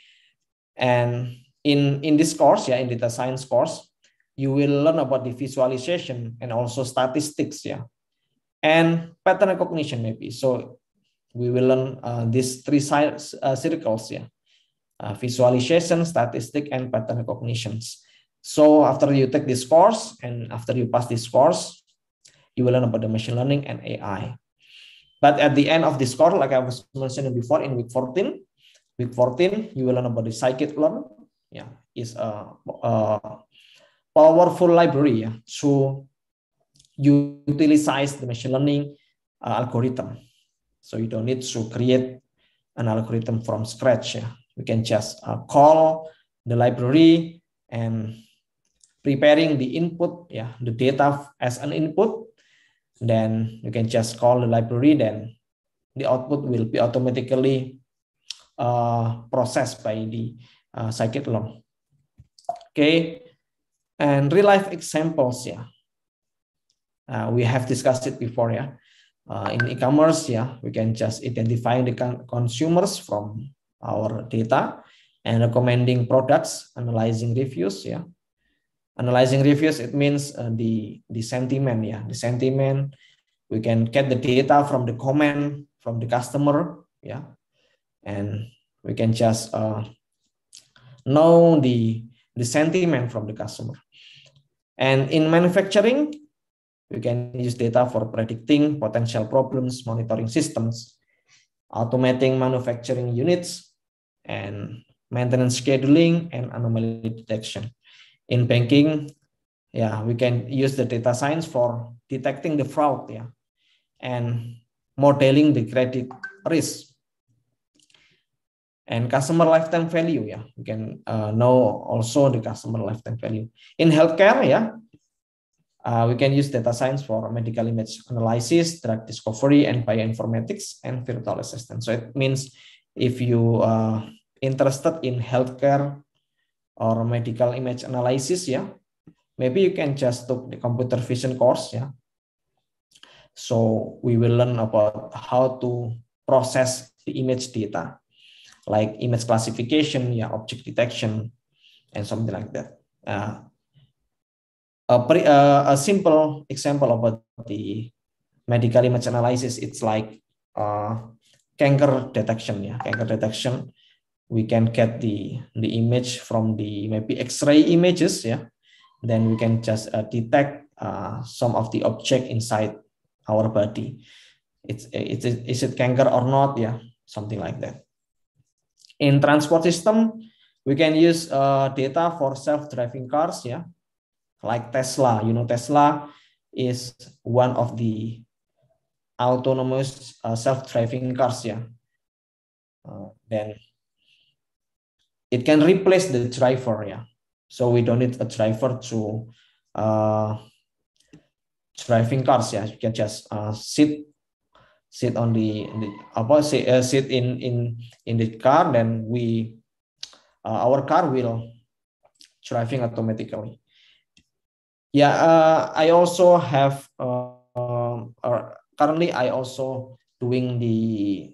and in in this course yeah in data science course you will learn about the visualization and also statistics yeah and pattern recognition maybe so we will learn uh, these three science, uh, circles yeah uh, visualization statistic and pattern recognitions so after you take this course and after you pass this course, you will learn about the machine learning and AI. But at the end of this course, like I was mentioning before in week 14, week 14, you will learn about the scikit-learn. Yeah, is a, a, powerful library yeah, to utilize the machine learning uh, algorithm. So you don't need to create an algorithm from scratch. Yeah. You can just uh, call the library and preparing the input, yeah, the data as an input, then you can just call the library, then the output will be automatically uh, processed by the uh, scikit-learn. Okay, and real-life examples, yeah. Uh, we have discussed it before, yeah. Uh, in e-commerce, yeah, we can just identify the con consumers from our data and recommending products, analyzing reviews, yeah, analyzing reviews it means uh, the the sentiment yeah the sentiment we can get the data from the comment from the customer yeah and we can just uh, know the the sentiment from the customer and in manufacturing we can use data for predicting potential problems monitoring systems automating manufacturing units and maintenance scheduling and anomaly detection in banking yeah we can use the data science for detecting the fraud yeah and modeling the credit risk and customer lifetime value yeah we can uh, know also the customer lifetime value in healthcare yeah uh, we can use data science for medical image analysis drug discovery and bioinformatics and virtual assistance so it means if you are interested in healthcare or medical image analysis ya. Maybe you can just took the computer vision course ya. So we will learn about how to process the image data like image classification ya, object detection and something like that. Uh, a, pre, uh, a simple example about the medical image analysis it's like uh, cancer detection ya, cancer detection we can get the the image from the maybe X-ray images. Yeah, then we can just uh, detect uh, some of the object inside our body. It's it is, is it canker or not? Yeah, something like that. In transport system, we can use uh, data for self-driving cars. Yeah, like Tesla. You know, Tesla is one of the autonomous uh, self-driving cars. Yeah. Uh, then it can replace the driver yeah so we don't need a driver to uh, driving cars yeah you can just uh, sit sit on the, the apa, sit, uh, sit in in in the car then we uh, our car will driving automatically yeah uh, i also have uh, uh, currently i also doing the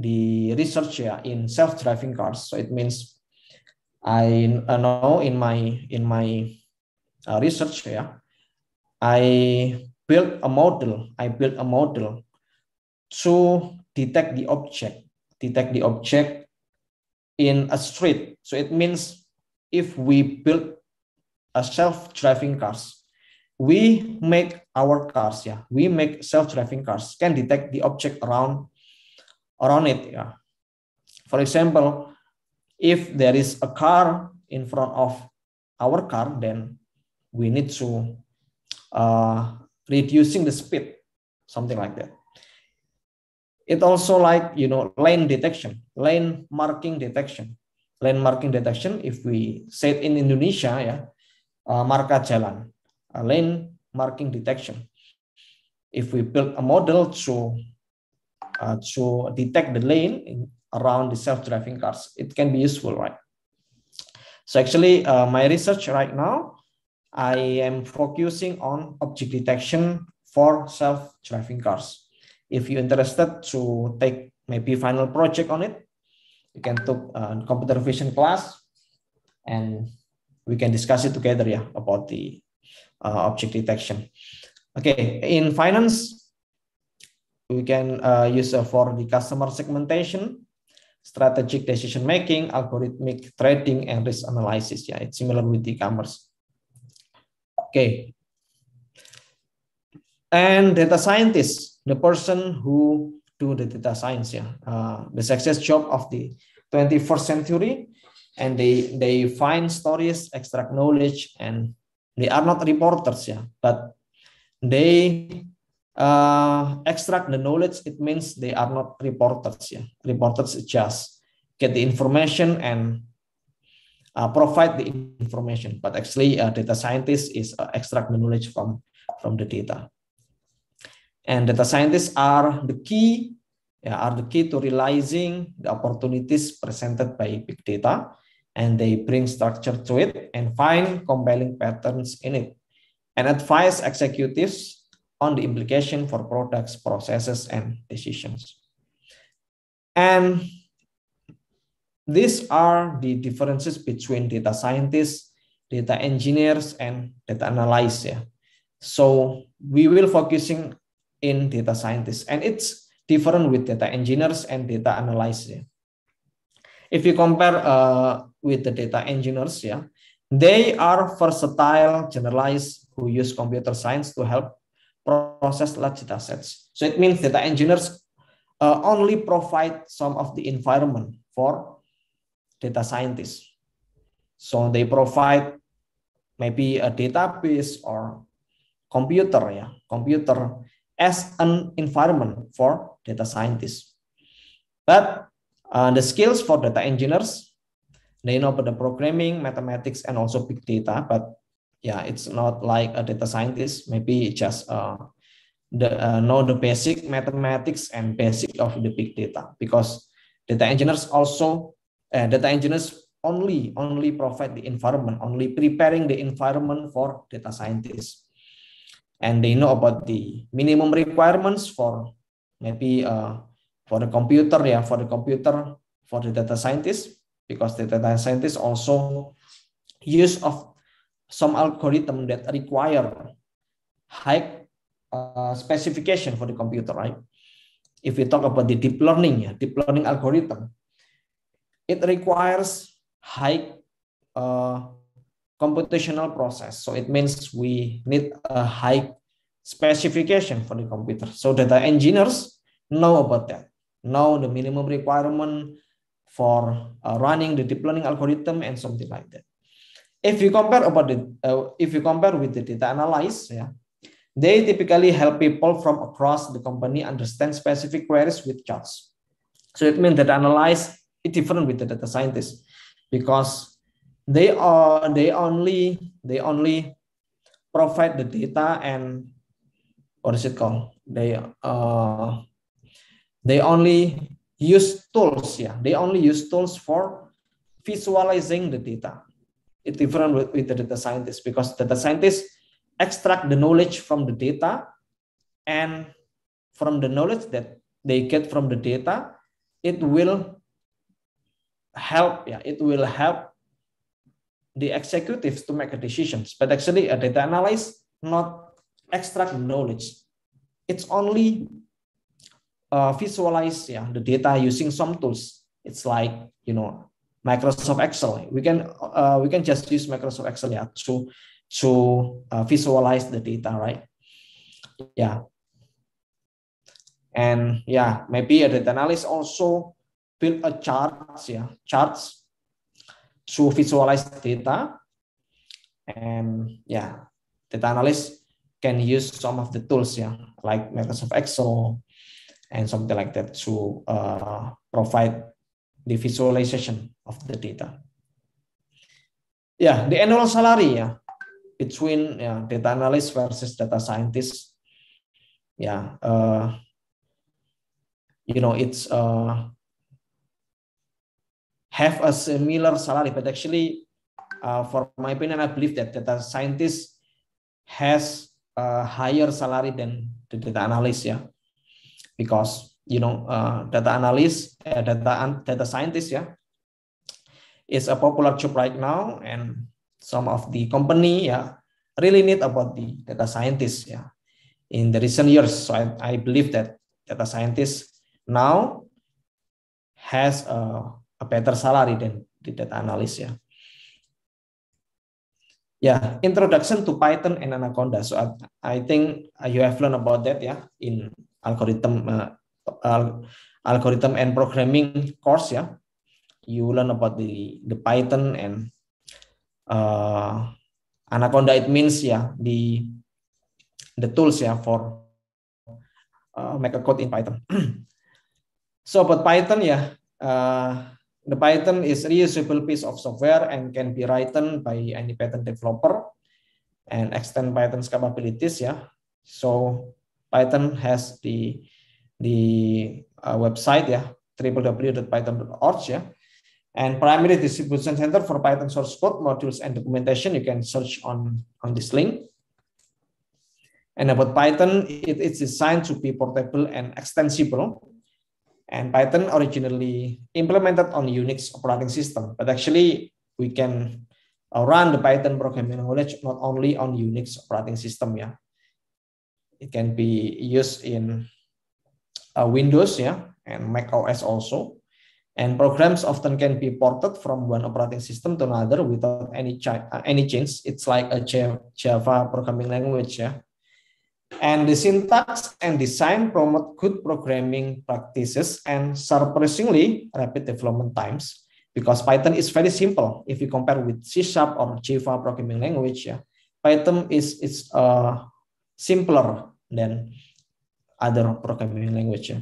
the research yeah, in self-driving cars so it means I uh, know in my in my uh, research, yeah, I built a model. I built a model to detect the object, detect the object in a street. So it means if we build a self-driving cars, we make our cars, yeah, we make self-driving cars can detect the object around around it, yeah. For example, if there is a car in front of our car, then we need to uh, reducing the speed, something like that. It also like you know lane detection, lane marking detection, lane marking detection. If we say it in Indonesia, yeah, uh, marka jalan, uh, lane marking detection. If we build a model to uh, to detect the lane around the self-driving cars. It can be useful, right? So actually, uh, my research right now, I am focusing on object detection for self-driving cars. If you're interested to take maybe final project on it, you can take a uh, computer vision class and we can discuss it together yeah, about the uh, object detection. Okay, in finance, we can uh, use uh, for the customer segmentation strategic decision making, algorithmic trading, and risk analysis. Yeah, it's similar with e-commerce. Okay. And data scientist, the person who do the data science, yeah, uh, the success job of the 21st century, and they they find stories, extract knowledge, and they are not reporters, yeah, but they uh, extract the knowledge, it means they are not reporters. Yeah, reporters just get the information and uh, provide the information. But actually, uh, data scientist is uh, extract the knowledge from from the data. And data scientists are the key yeah, are the key to realizing the opportunities presented by big data, and they bring structure to it and find compelling patterns in it, and advise executives on the implication for products, processes, and decisions. And these are the differences between data scientists, data engineers, and data analysts. Yeah. So we will focusing in data scientists, and it's different with data engineers and data analysts. If you compare uh, with the data engineers, yeah, they are versatile generalists who use computer science to help process large data sets. So it means data engineers uh, only provide some of the environment for data scientists. So they provide maybe a database or computer yeah, computer as an environment for data scientists. But uh, the skills for data engineers, they know about the programming, mathematics, and also big data, but yeah it's not like a data scientist maybe just uh, the uh, know the basic mathematics and basic of the big data because data engineers also uh, data engineers only only provide the environment only preparing the environment for data scientists and they know about the minimum requirements for maybe uh, for the computer yeah for the computer for the data scientists because the data scientists also use of some algorithm that require high uh, specification for the computer, right? If we talk about the deep learning, yeah, deep learning algorithm, it requires high uh, computational process. So it means we need a high specification for the computer. So data engineers know about that, know the minimum requirement for uh, running the deep learning algorithm and something like that. if you compare about the uh, if you compare with the data analyze, yeah they typically help people from across the company understand specific queries with charts so it means that analyze it different with the data scientists because they are they only they only provide the data and what is it called they uh they only use tools yeah they only use tools for visualizing the data it's different with, with the data scientist because the data scientist extract the knowledge from the data and from the knowledge that they get from the data it will help yeah it will help the executives to make decisions but actually a data analyst not extract knowledge it's only uh, visualize yeah, the data using some tools it's like you know Microsoft Excel. We can uh, we can just use Microsoft Excel ya to to uh, visualize the data, right? Yeah. And yeah, maybe a data analyst also build a charts, yeah, charts to visualize data. And yeah, data analyst can use some of the tools, yeah, like Microsoft Excel and something like that to uh, provide the visualization of the data. Yeah, the annual salary yeah, between yeah, data analyst versus data scientist. Yeah, ya, uh, you know it's uh, have a similar salary, but actually, uh, for my opinion, I believe that data scientist has a higher salary than the data analyst. Yeah, because you know uh, data analyst, uh, data data scientist ya, yeah, is a popular job right now, and some of the company ya yeah, really need about the data scientist ya yeah, in the recent years. So I, I believe that data scientist now has a, a better salary than the data analyst ya. Yeah. yeah introduction to python and anaconda so i, I think you have learned about that yeah in algorithm uh, algorithm and programming course ya. You learn about the the Python and uh, Anaconda it means ya the the tools ya for uh, make a code in Python. so about Python ya, uh, the Python is reusable piece of software and can be written by any Python developer and extend Python's capabilities ya. So Python has the the uh, website, yeah, www.python.org, yeah. And primary distribution center for Python source code, modules, and documentation, you can search on, on this link. And about Python, it's designed to be portable and extensible. And Python originally implemented on Unix operating system, but actually we can uh, run the Python programming knowledge not only on Unix operating system. Yeah, it can be used in uh, Windows ya, and Mac OS also. And programs often can be ported from one operating system to another without any ch- uh, any change. It's like a Java programming language ya. And the syntax and design promote good programming practices and surprisingly rapid development times because Python is very simple if you compare with C Sharp or Java programming language ya. Python is is uh, simpler than other programming language.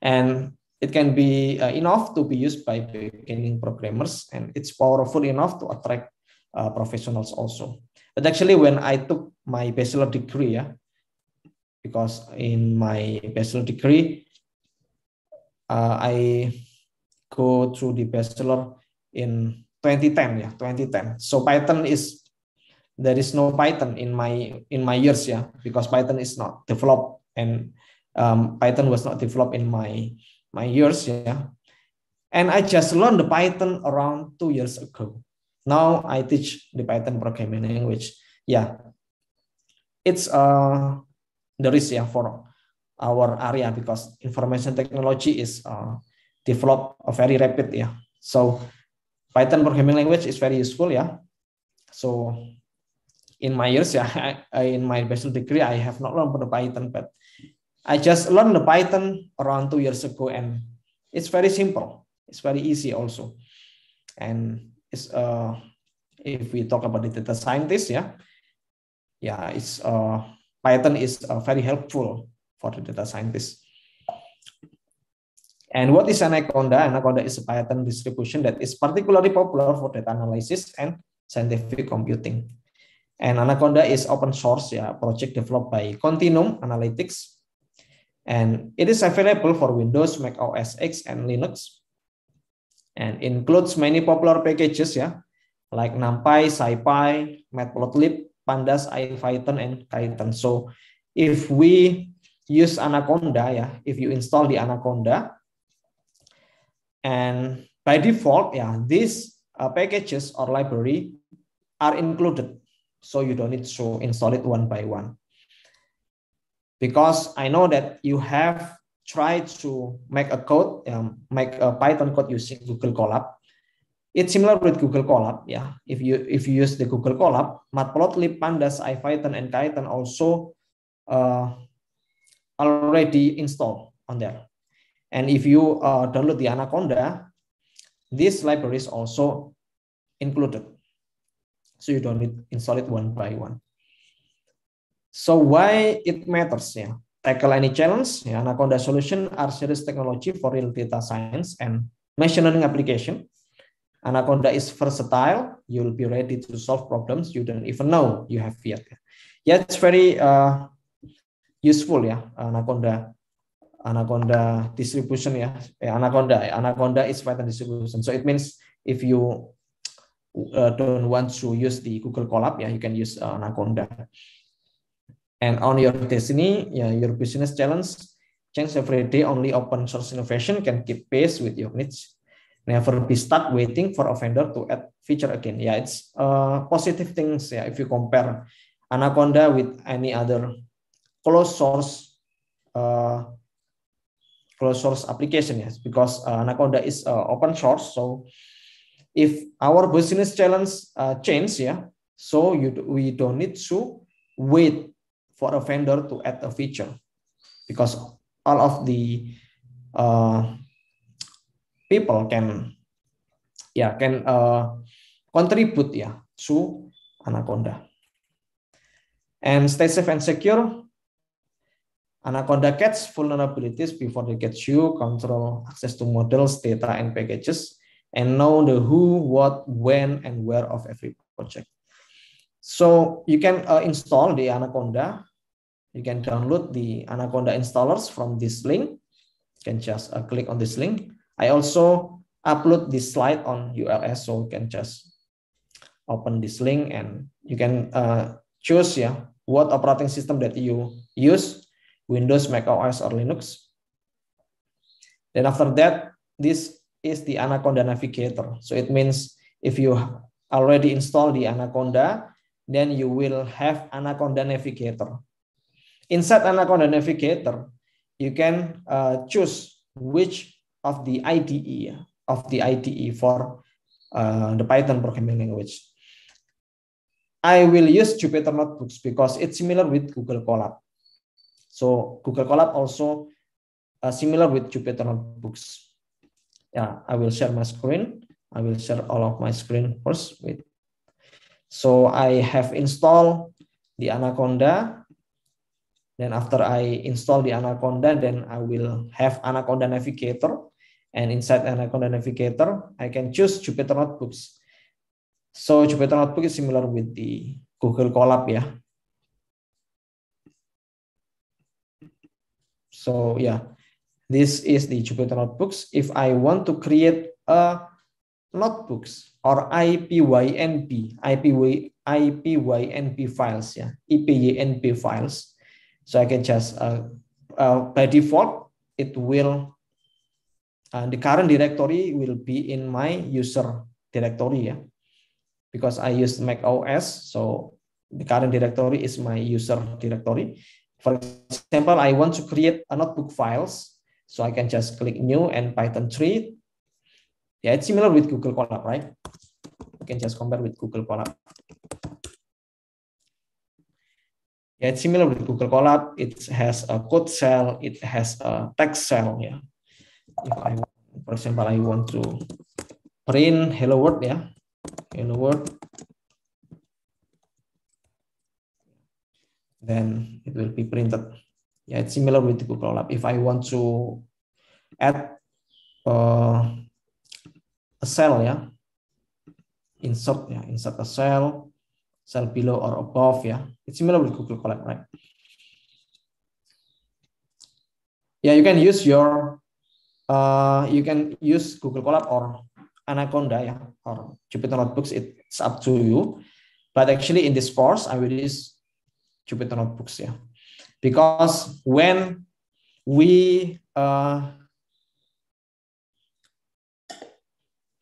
And it can be uh, enough to be used by beginning programmers, and it's powerful enough to attract uh, professionals also. But actually, when I took my bachelor degree, yeah, because in my bachelor degree, uh, I go through the bachelor in 2010, yeah, 2010. So Python is there is no Python in my in my years ya, yeah, because Python is not developed and um, Python was not developed in my my years ya. Yeah. And I just learned the Python around two years ago. Now I teach the Python programming language. Yeah, it's uh the risk yeah, for our area because information technology is uh, developed very rapid Yeah. So Python programming language is very useful Yeah. So in my years, yeah, in my bachelor degree, I have not learned the Python, but I just learned the Python around two years ago, and it's very simple. It's very easy also, and it's uh, if we talk about the data scientist, yeah, yeah, it's uh, Python is uh, very helpful for the data scientist. And what is Anaconda? Anaconda is a Python distribution that is particularly popular for data analysis and scientific computing. And Anaconda is open source, ya, project developed by Continuum Analytics. And it is available for Windows, Mac OS X, and Linux. And includes many popular packages, ya, like NumPy, SciPy, Matplotlib, Pandas, IPython, and Kython. So if we use Anaconda, ya, if you install the Anaconda, and by default, ya, these uh, packages or library are included so you don't need to install it one by one. Because I know that you have tried to make a code, um, make a Python code using Google Colab. It's similar with Google Colab, yeah. If you if you use the Google Colab, Matplotlib, Pandas, IPython, and Python also uh, already installed on there. And if you uh, download the Anaconda, these libraries also included. So you don't need install it one by one. So why it matters Yeah. Tackle any challenge. yeah. Anaconda solution are series technology for real data science and machine learning application. Anaconda is versatile. You will be ready to solve problems you don't even know you have yet. Ya. Yeah, it's very uh, useful yeah. Anaconda Anaconda distribution ya, eh, Anaconda. Anaconda is Python distribution. So it means if you uh, don't want to use the Google Colab, yeah, you can use uh, Anaconda. And on your destiny, yeah, your business challenge change every day. Only open source innovation can keep pace with your needs. Never be stuck waiting for a vendor to add feature again. Yeah, it's uh, positive things. Yeah, if you compare Anaconda with any other closed source uh, closed source application, yes, ya, because uh, Anaconda is uh, open source, so if our business challenge uh, change yeah, so you, we don't need to wait for a vendor to add a feature because all of the uh, people can yeah, can uh, contribute yeah, to Anaconda and stay safe and secure Anaconda catch vulnerabilities before they get you control access to models, data, and packages and know the who, what, when, and where of every project. So you can uh, install the Anaconda. You can download the Anaconda installers from this link. You can just uh, click on this link. I also upload this slide on ULS, so you can just open this link and you can uh, choose yeah, what operating system that you use, Windows, Mac OS, or Linux. Then after that, this is the Anaconda Navigator. So it means if you already install the Anaconda, then you will have Anaconda Navigator. Inside Anaconda Navigator, you can uh, choose which of the IDE of the IDE for uh, the Python programming language. I will use Jupyter Notebooks because it's similar with Google Colab. So Google Colab also uh, similar with Jupyter Notebooks. Yeah, I will share my screen. I will share all of my screen first. With so I have installed the Anaconda. Then after I install the Anaconda, then I will have Anaconda Navigator. And inside Anaconda Navigator, I can choose Jupyter Notebooks. So Jupyter Notebook is similar with the Google Colab Yeah. So yeah, This is the Jupyter Notebooks. If I want to create a notebooks or IPYNP, IPY, IPYNP files, yeah, IPYNP files. So I can just, uh, uh, by default, it will, uh, the current directory will be in my user directory, yeah, because I use Mac OS. So the current directory is my user directory. For example, I want to create a notebook files So I can just click new and Python 3. Yeah, it's similar with Google Colab, right? You can just compare with Google Colab. Yeah, it's similar with Google Colab. It has a code cell, it has a text cell. Yeah. If I, for example, I want to print hello world, yeah. Hello world. Then it will be printed. Yeah, it's similar with Google Lab. If I want to add uh, a cell, yeah, insert, yeah, insert a cell, cell below or above, yeah. It's similar with Google Collab, right? Yeah, you can use your, uh, you can use Google Collab or Anaconda, yeah, or Jupyter Notebooks. It's up to you. But actually, in this course, I will use Jupyter Notebooks, yeah because when we uh,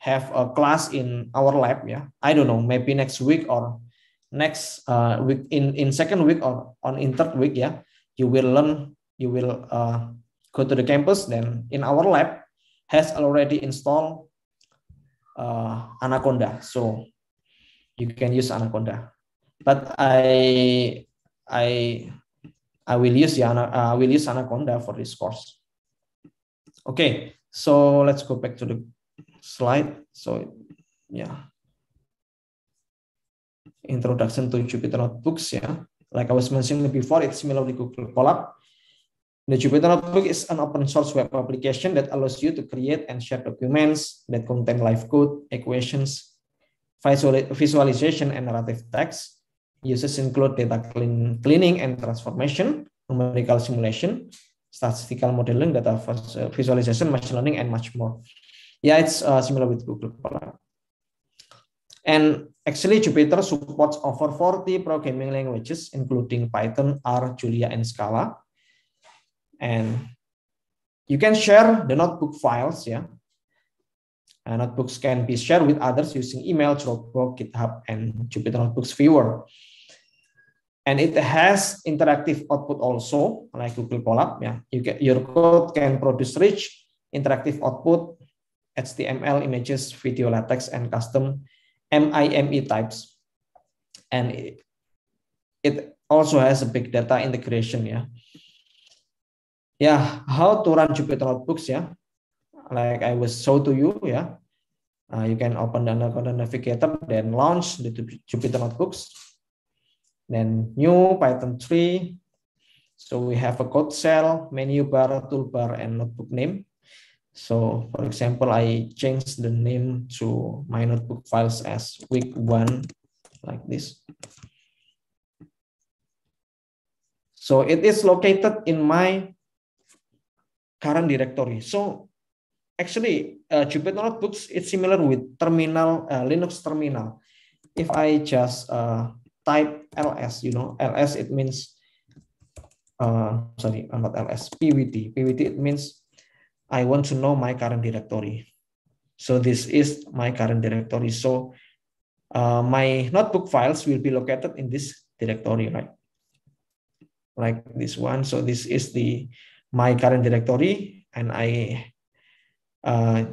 have a class in our lab yeah, i don't know maybe next week or next uh, week in in second week or on in third week yeah, you will learn you will uh, go to the campus then in our lab has already installed uh, anaconda so you can use anaconda but i i I will use the I will use Anaconda for this course. Okay, so let's go back to the slide. So yeah, introduction to Jupyter Notebooks. Yeah, like I was mentioning before, it's similar to Google Colab. The Jupyter Notebook is an open source web application that allows you to create and share documents that contain live code, equations, visualization, and narrative text uses include data clean, cleaning and transformation, numerical simulation, statistical modeling, data visualization, machine learning, and much more. Yeah, it's uh, similar with Google Colab. And actually, Jupyter supports over 40 programming languages, including Python, R, Julia, and Scala. And you can share the notebook files, yeah. And uh, notebooks can be shared with others using email, Dropbox, GitHub, and Jupyter Notebooks Viewer and it has interactive output also like Google Colab ya you get, your code can produce rich interactive output HTML images video latex and custom MIME types and it, also has a big data integration ya yeah, how to run Jupyter notebooks ya like I was show to you ya yeah. uh, you can open the navigator then launch the Jupyter notebooks then new Python 3. So we have a code cell, menu bar, toolbar, and notebook name. So for example, I change the name to my notebook files as week one, like this. So it is located in my current directory. So actually, uh, Jupyter Notebooks, it's similar with terminal, uh, Linux terminal. If I just uh, type LS, you know, LS it means, uh, sorry, uh, not LS, PVT. PVT it means I want to know my current directory. So this is my current directory. So uh, my notebook files will be located in this directory, right? Like this one. So this is the my current directory, and I uh,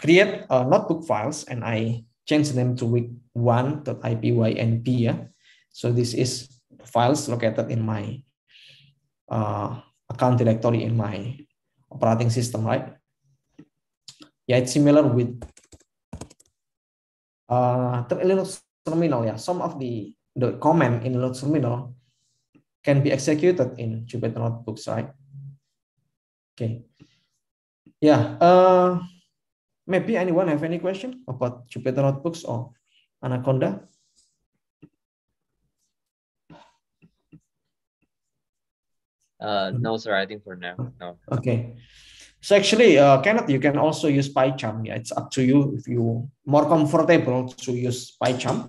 create a uh, notebook files and I change them to week one.ipynp ya. So this is files located in my uh, account directory in my operating system, right? Yeah, it's similar with uh, Linux terminal. Yeah, some of the the command in Linux terminal can be executed in Jupyter notebooks, right? Okay. Yeah. Uh, maybe anyone have any question about Jupyter notebooks or anaconda. Uh, no, hmm. sir. I think for now, no. Okay. So actually, uh, Kenneth, you can also use PyCharm. Yeah, it's up to you. If you more comfortable to use PyCharm,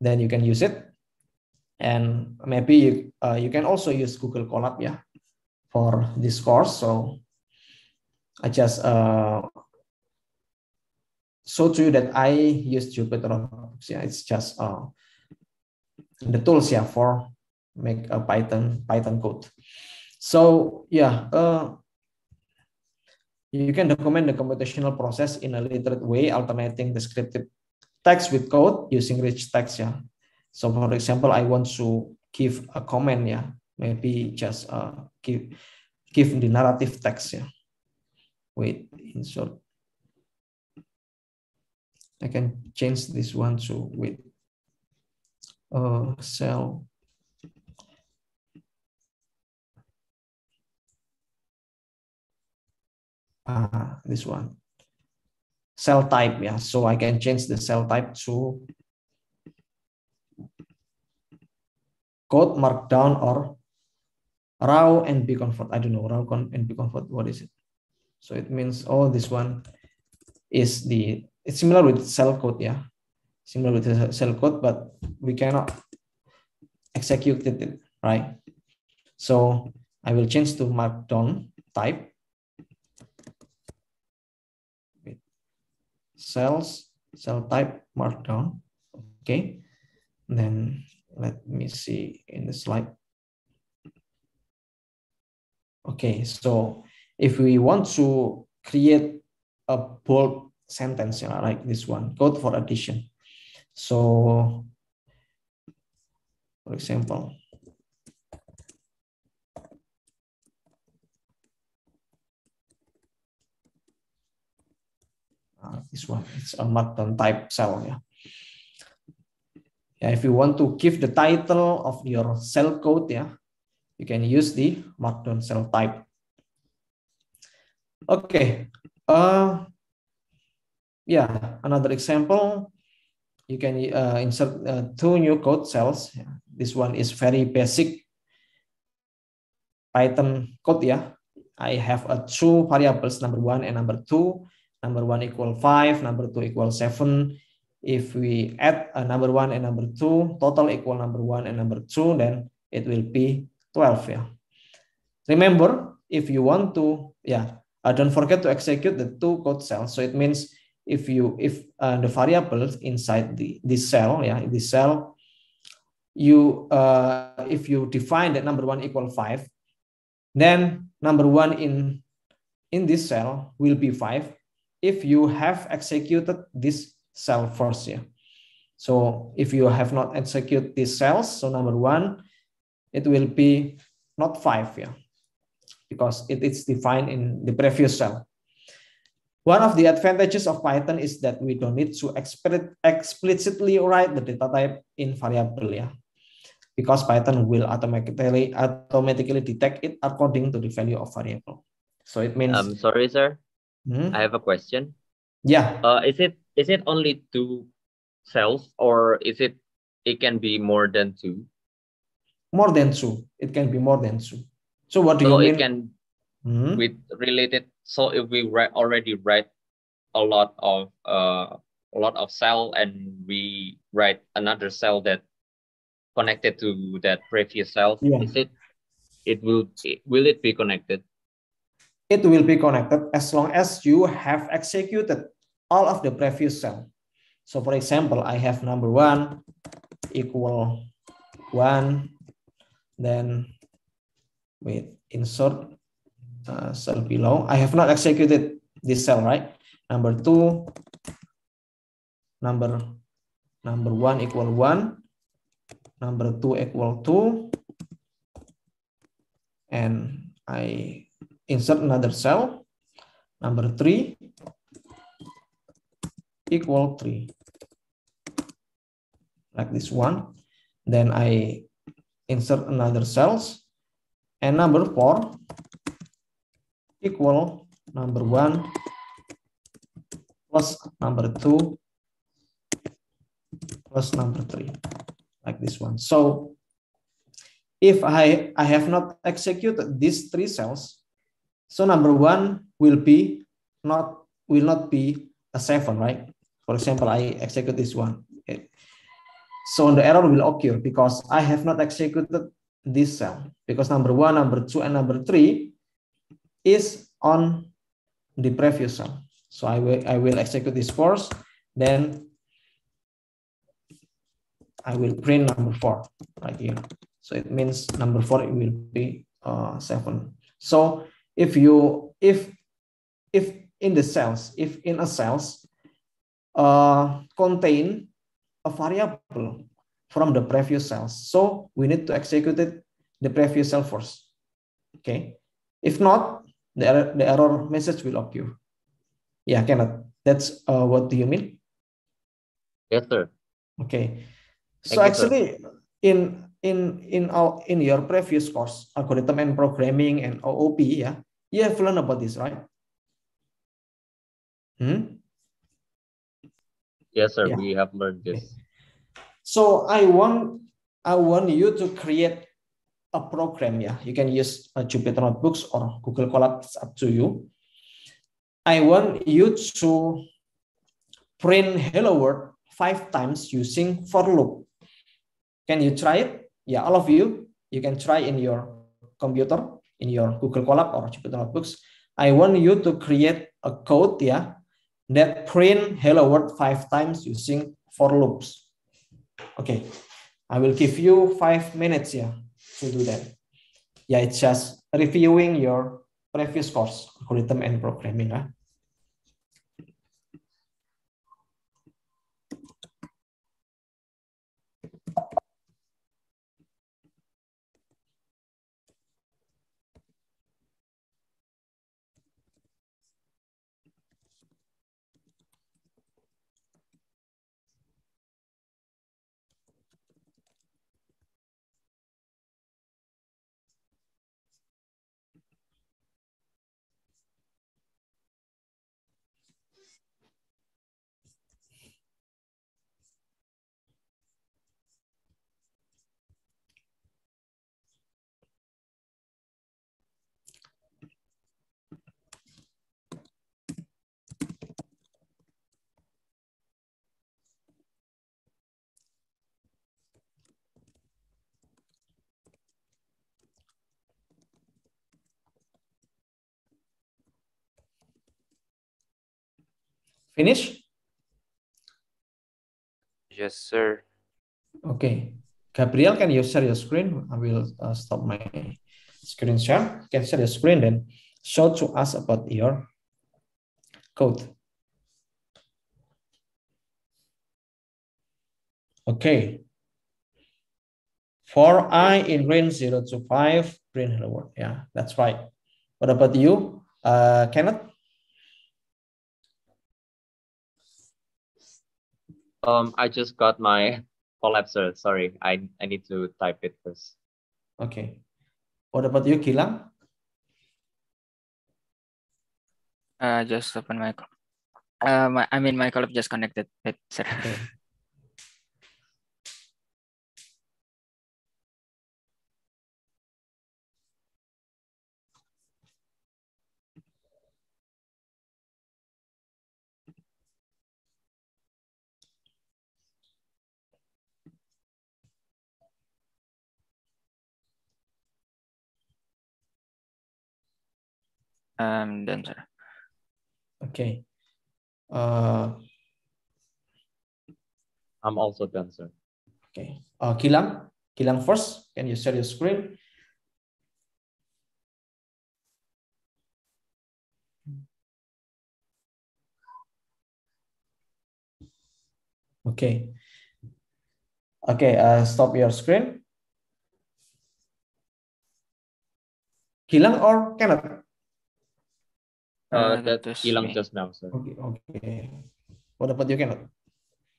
then you can use it. And maybe you uh, you can also use Google Colab. Yeah, for this course. So I just uh, so you that I use Jupyter Notebooks. Yeah, it's just uh, the tools yeah for make a Python Python code. So yeah, uh, you can document the computational process in a literate way, alternating descriptive text with code using rich text. Yeah. So for example, I want to give a comment. Yeah, maybe just uh, give give the narrative text. Yeah. Wait, insert I can change this one to with uh, cell uh, this one cell type yeah so I can change the cell type to code markdown or raw and be comfort. I don't know raw and be comfort. what is it so it means all oh, this one is the it's similar with cell code, yeah, similar with cell code, but we cannot execute it, right? So I will change to markdown type with cells, cell type markdown, okay? then let me see in the slide. Okay, so if we want to create a bold sentence know, like this one code for addition so for example ah, this one it's a markdown type cell yeah yeah, if you want to give the title of your cell code, yeah, you can use the markdown cell type. Okay, uh, yeah, another example, you can uh, insert uh, two new code cells. This one is very basic Python code. Yeah, I have a two variables, number one and number two. Number one equal five, number two equal seven. If we add a number one and number two, total equal number one and number two, then it will be 12. Yeah. Remember, if you want to, yeah, uh, don't forget to execute the two code cells. So it means if you if uh, the variables inside the this cell yeah in this cell you uh, if you define that number one equal five then number one in in this cell will be five if you have executed this cell first yeah so if you have not executed these cells so number one it will be not five yeah because it is defined in the previous cell one of the advantages of Python is that we don't need to explicitly write the data type in variable yeah, Because Python will automatically automatically detect it according to the value of variable. So it means I'm sorry, sir. Hmm? I have a question. Yeah. Uh, is it is it only two cells or is it it can be more than two? More than two. It can be more than two. So what do so you mean? It can -hmm. with related so if we read, already read a lot of uh, a lot of cell and we write another cell that connected to that previous cell, yeah. is it? It will it, will it be connected? It will be connected as long as you have executed all of the previous cell. So for example, I have number one equal one, then wait, insert uh, cell below. I have not executed this cell, right? Number two, number number one equal one, number two equal two, and I insert another cell. Number three equal three, like this one. Then I insert another cells, and number four equal number one plus number two plus number three, like this one. So if I, I have not executed these three cells, so number one will be not will not be a seven, right? For example, I execute this one. So the error will occur because I have not executed this cell because number one, number two, and number three is on the previous cell, So I will, I will execute this first, then I will print number four right here. So it means number four it will be uh, seven. So if you if if in the cells if in a cells uh, contain a variable from the previous cells, so we need to execute it, the previous cell first. Okay. If not, the error, the error message will occur. Yeah, cannot. That's uh, what do you mean? Yes, sir. Okay. So Thank actually, you, in in in our in your previous course, algorithm and programming and OOP, yeah, you have learned about this, right? Hmm. Yes, sir. Yeah. We have learned this. Okay. So I want I want you to create a program ya. You can use uh, Jupyter Notebooks or Google Colab. It's up to you. I want you to print hello world five times using for loop. Can you try it? Yeah, all of you, you can try in your computer, in your Google Colab or Jupyter Notebooks. I want you to create a code ya that print hello world five times using for loops. Okay, I will give you five minutes ya to do that. Yeah, it's just reviewing your previous course, algorithm and programming. Huh? Finish? Yes, sir. Okay. Gabriel, can you share your screen? I will uh, stop my screen share. You can share your screen then. Show to us about your code. Okay. For I in green 0 to 5, green hello world. Yeah, that's right. What about you, uh, Kenneth? Um, I just got my collapser. Sorry, I, I need to type it first. Okay. What about you, Kilang? Uh, just open my, uh, my I mean, my collab just connected it, sir. Okay. I'm Okay. Uh, I'm also dancer. Okay. Uh, eh, Kilang, Kilang first. Can you share your screen? Okay. Okay, uh, eh, stop your screen. Kilang or Kenneth? Uh, that Ilang just now, sir. Okay, okay. What about you, Kenneth?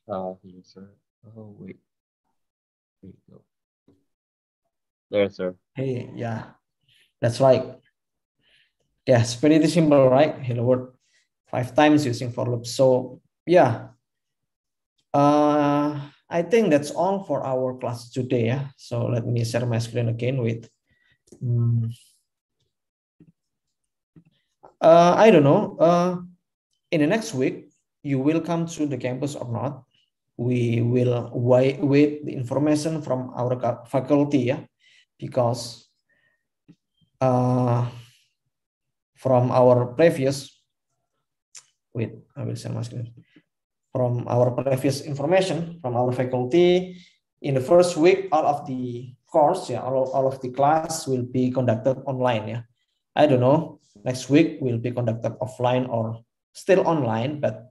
Uh, here, sir. Oh, wait. There you go. There, sir. Hey, yeah. That's right. Yeah, it's pretty simple, right? Hello world. Five times using for loop. So, yeah. Uh, I think that's all for our class today. Yeah. So let me share my screen again with... Um, uh, I don't know. Uh, in the next week, you will come to the campus or not. We will wait, the information from our faculty, yeah, because uh, from our previous, wait, I will send my screen. From our previous information from our faculty, in the first week, all of the course, yeah, all, all of the class will be conducted online, yeah I don't know. Next week will be conducted offline or still online, but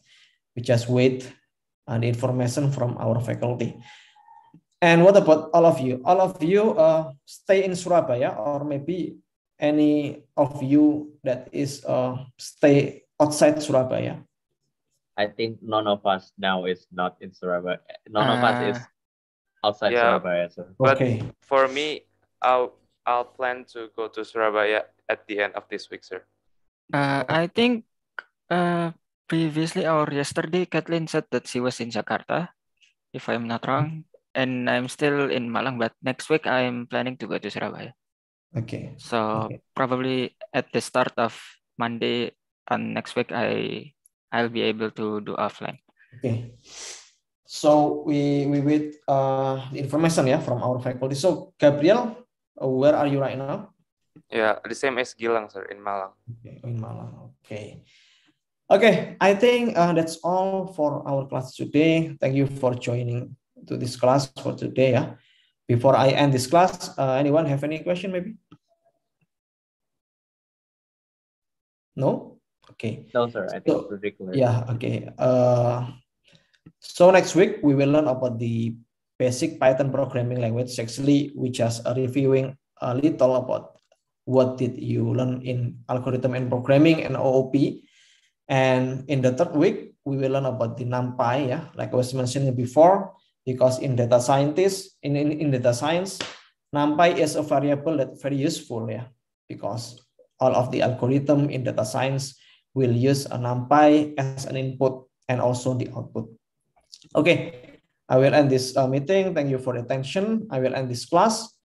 we just wait on the information from our faculty. And what about all of you? All of you uh, stay in Surabaya, or maybe any of you that is uh, stay outside Surabaya. I think none of us now is not in Surabaya. None uh, of us ah. is outside yeah, Surabaya. So. But okay. for me, I'll I'll plan to go to Surabaya at the end of this week, sir? Uh, I think uh, previously or yesterday, Kathleen said that she was in Jakarta, if I'm not wrong. And I'm still in Malang, but next week I'm planning to go to Surabaya. Okay. So okay. probably at the start of Monday and next week, I I'll be able to do offline. Okay. So we we wait uh, information yeah from our faculty. So Gabriel, uh, where are you right now? Yeah, the same as Gilang, sir, in Malang. Okay, in Malang. Okay. Okay, I think uh, that's all for our class today. Thank you for joining to this class for today. Yeah. Before I end this class, uh, anyone have any question maybe? No? Okay. No, sir. I think so, particular. Yeah, okay. Uh, so next week, we will learn about the basic Python programming language. Actually, we just reviewing a little about what did you learn in algorithm and programming and OOP. And in the third week, we will learn about the NumPy, yeah, like I was mentioning before, because in data scientists, in, in, in data science, NumPy is a variable that's very useful, yeah, because all of the algorithm in data science will use a NumPy as an input and also the output. Okay, I will end this uh, meeting. Thank you for attention. I will end this class.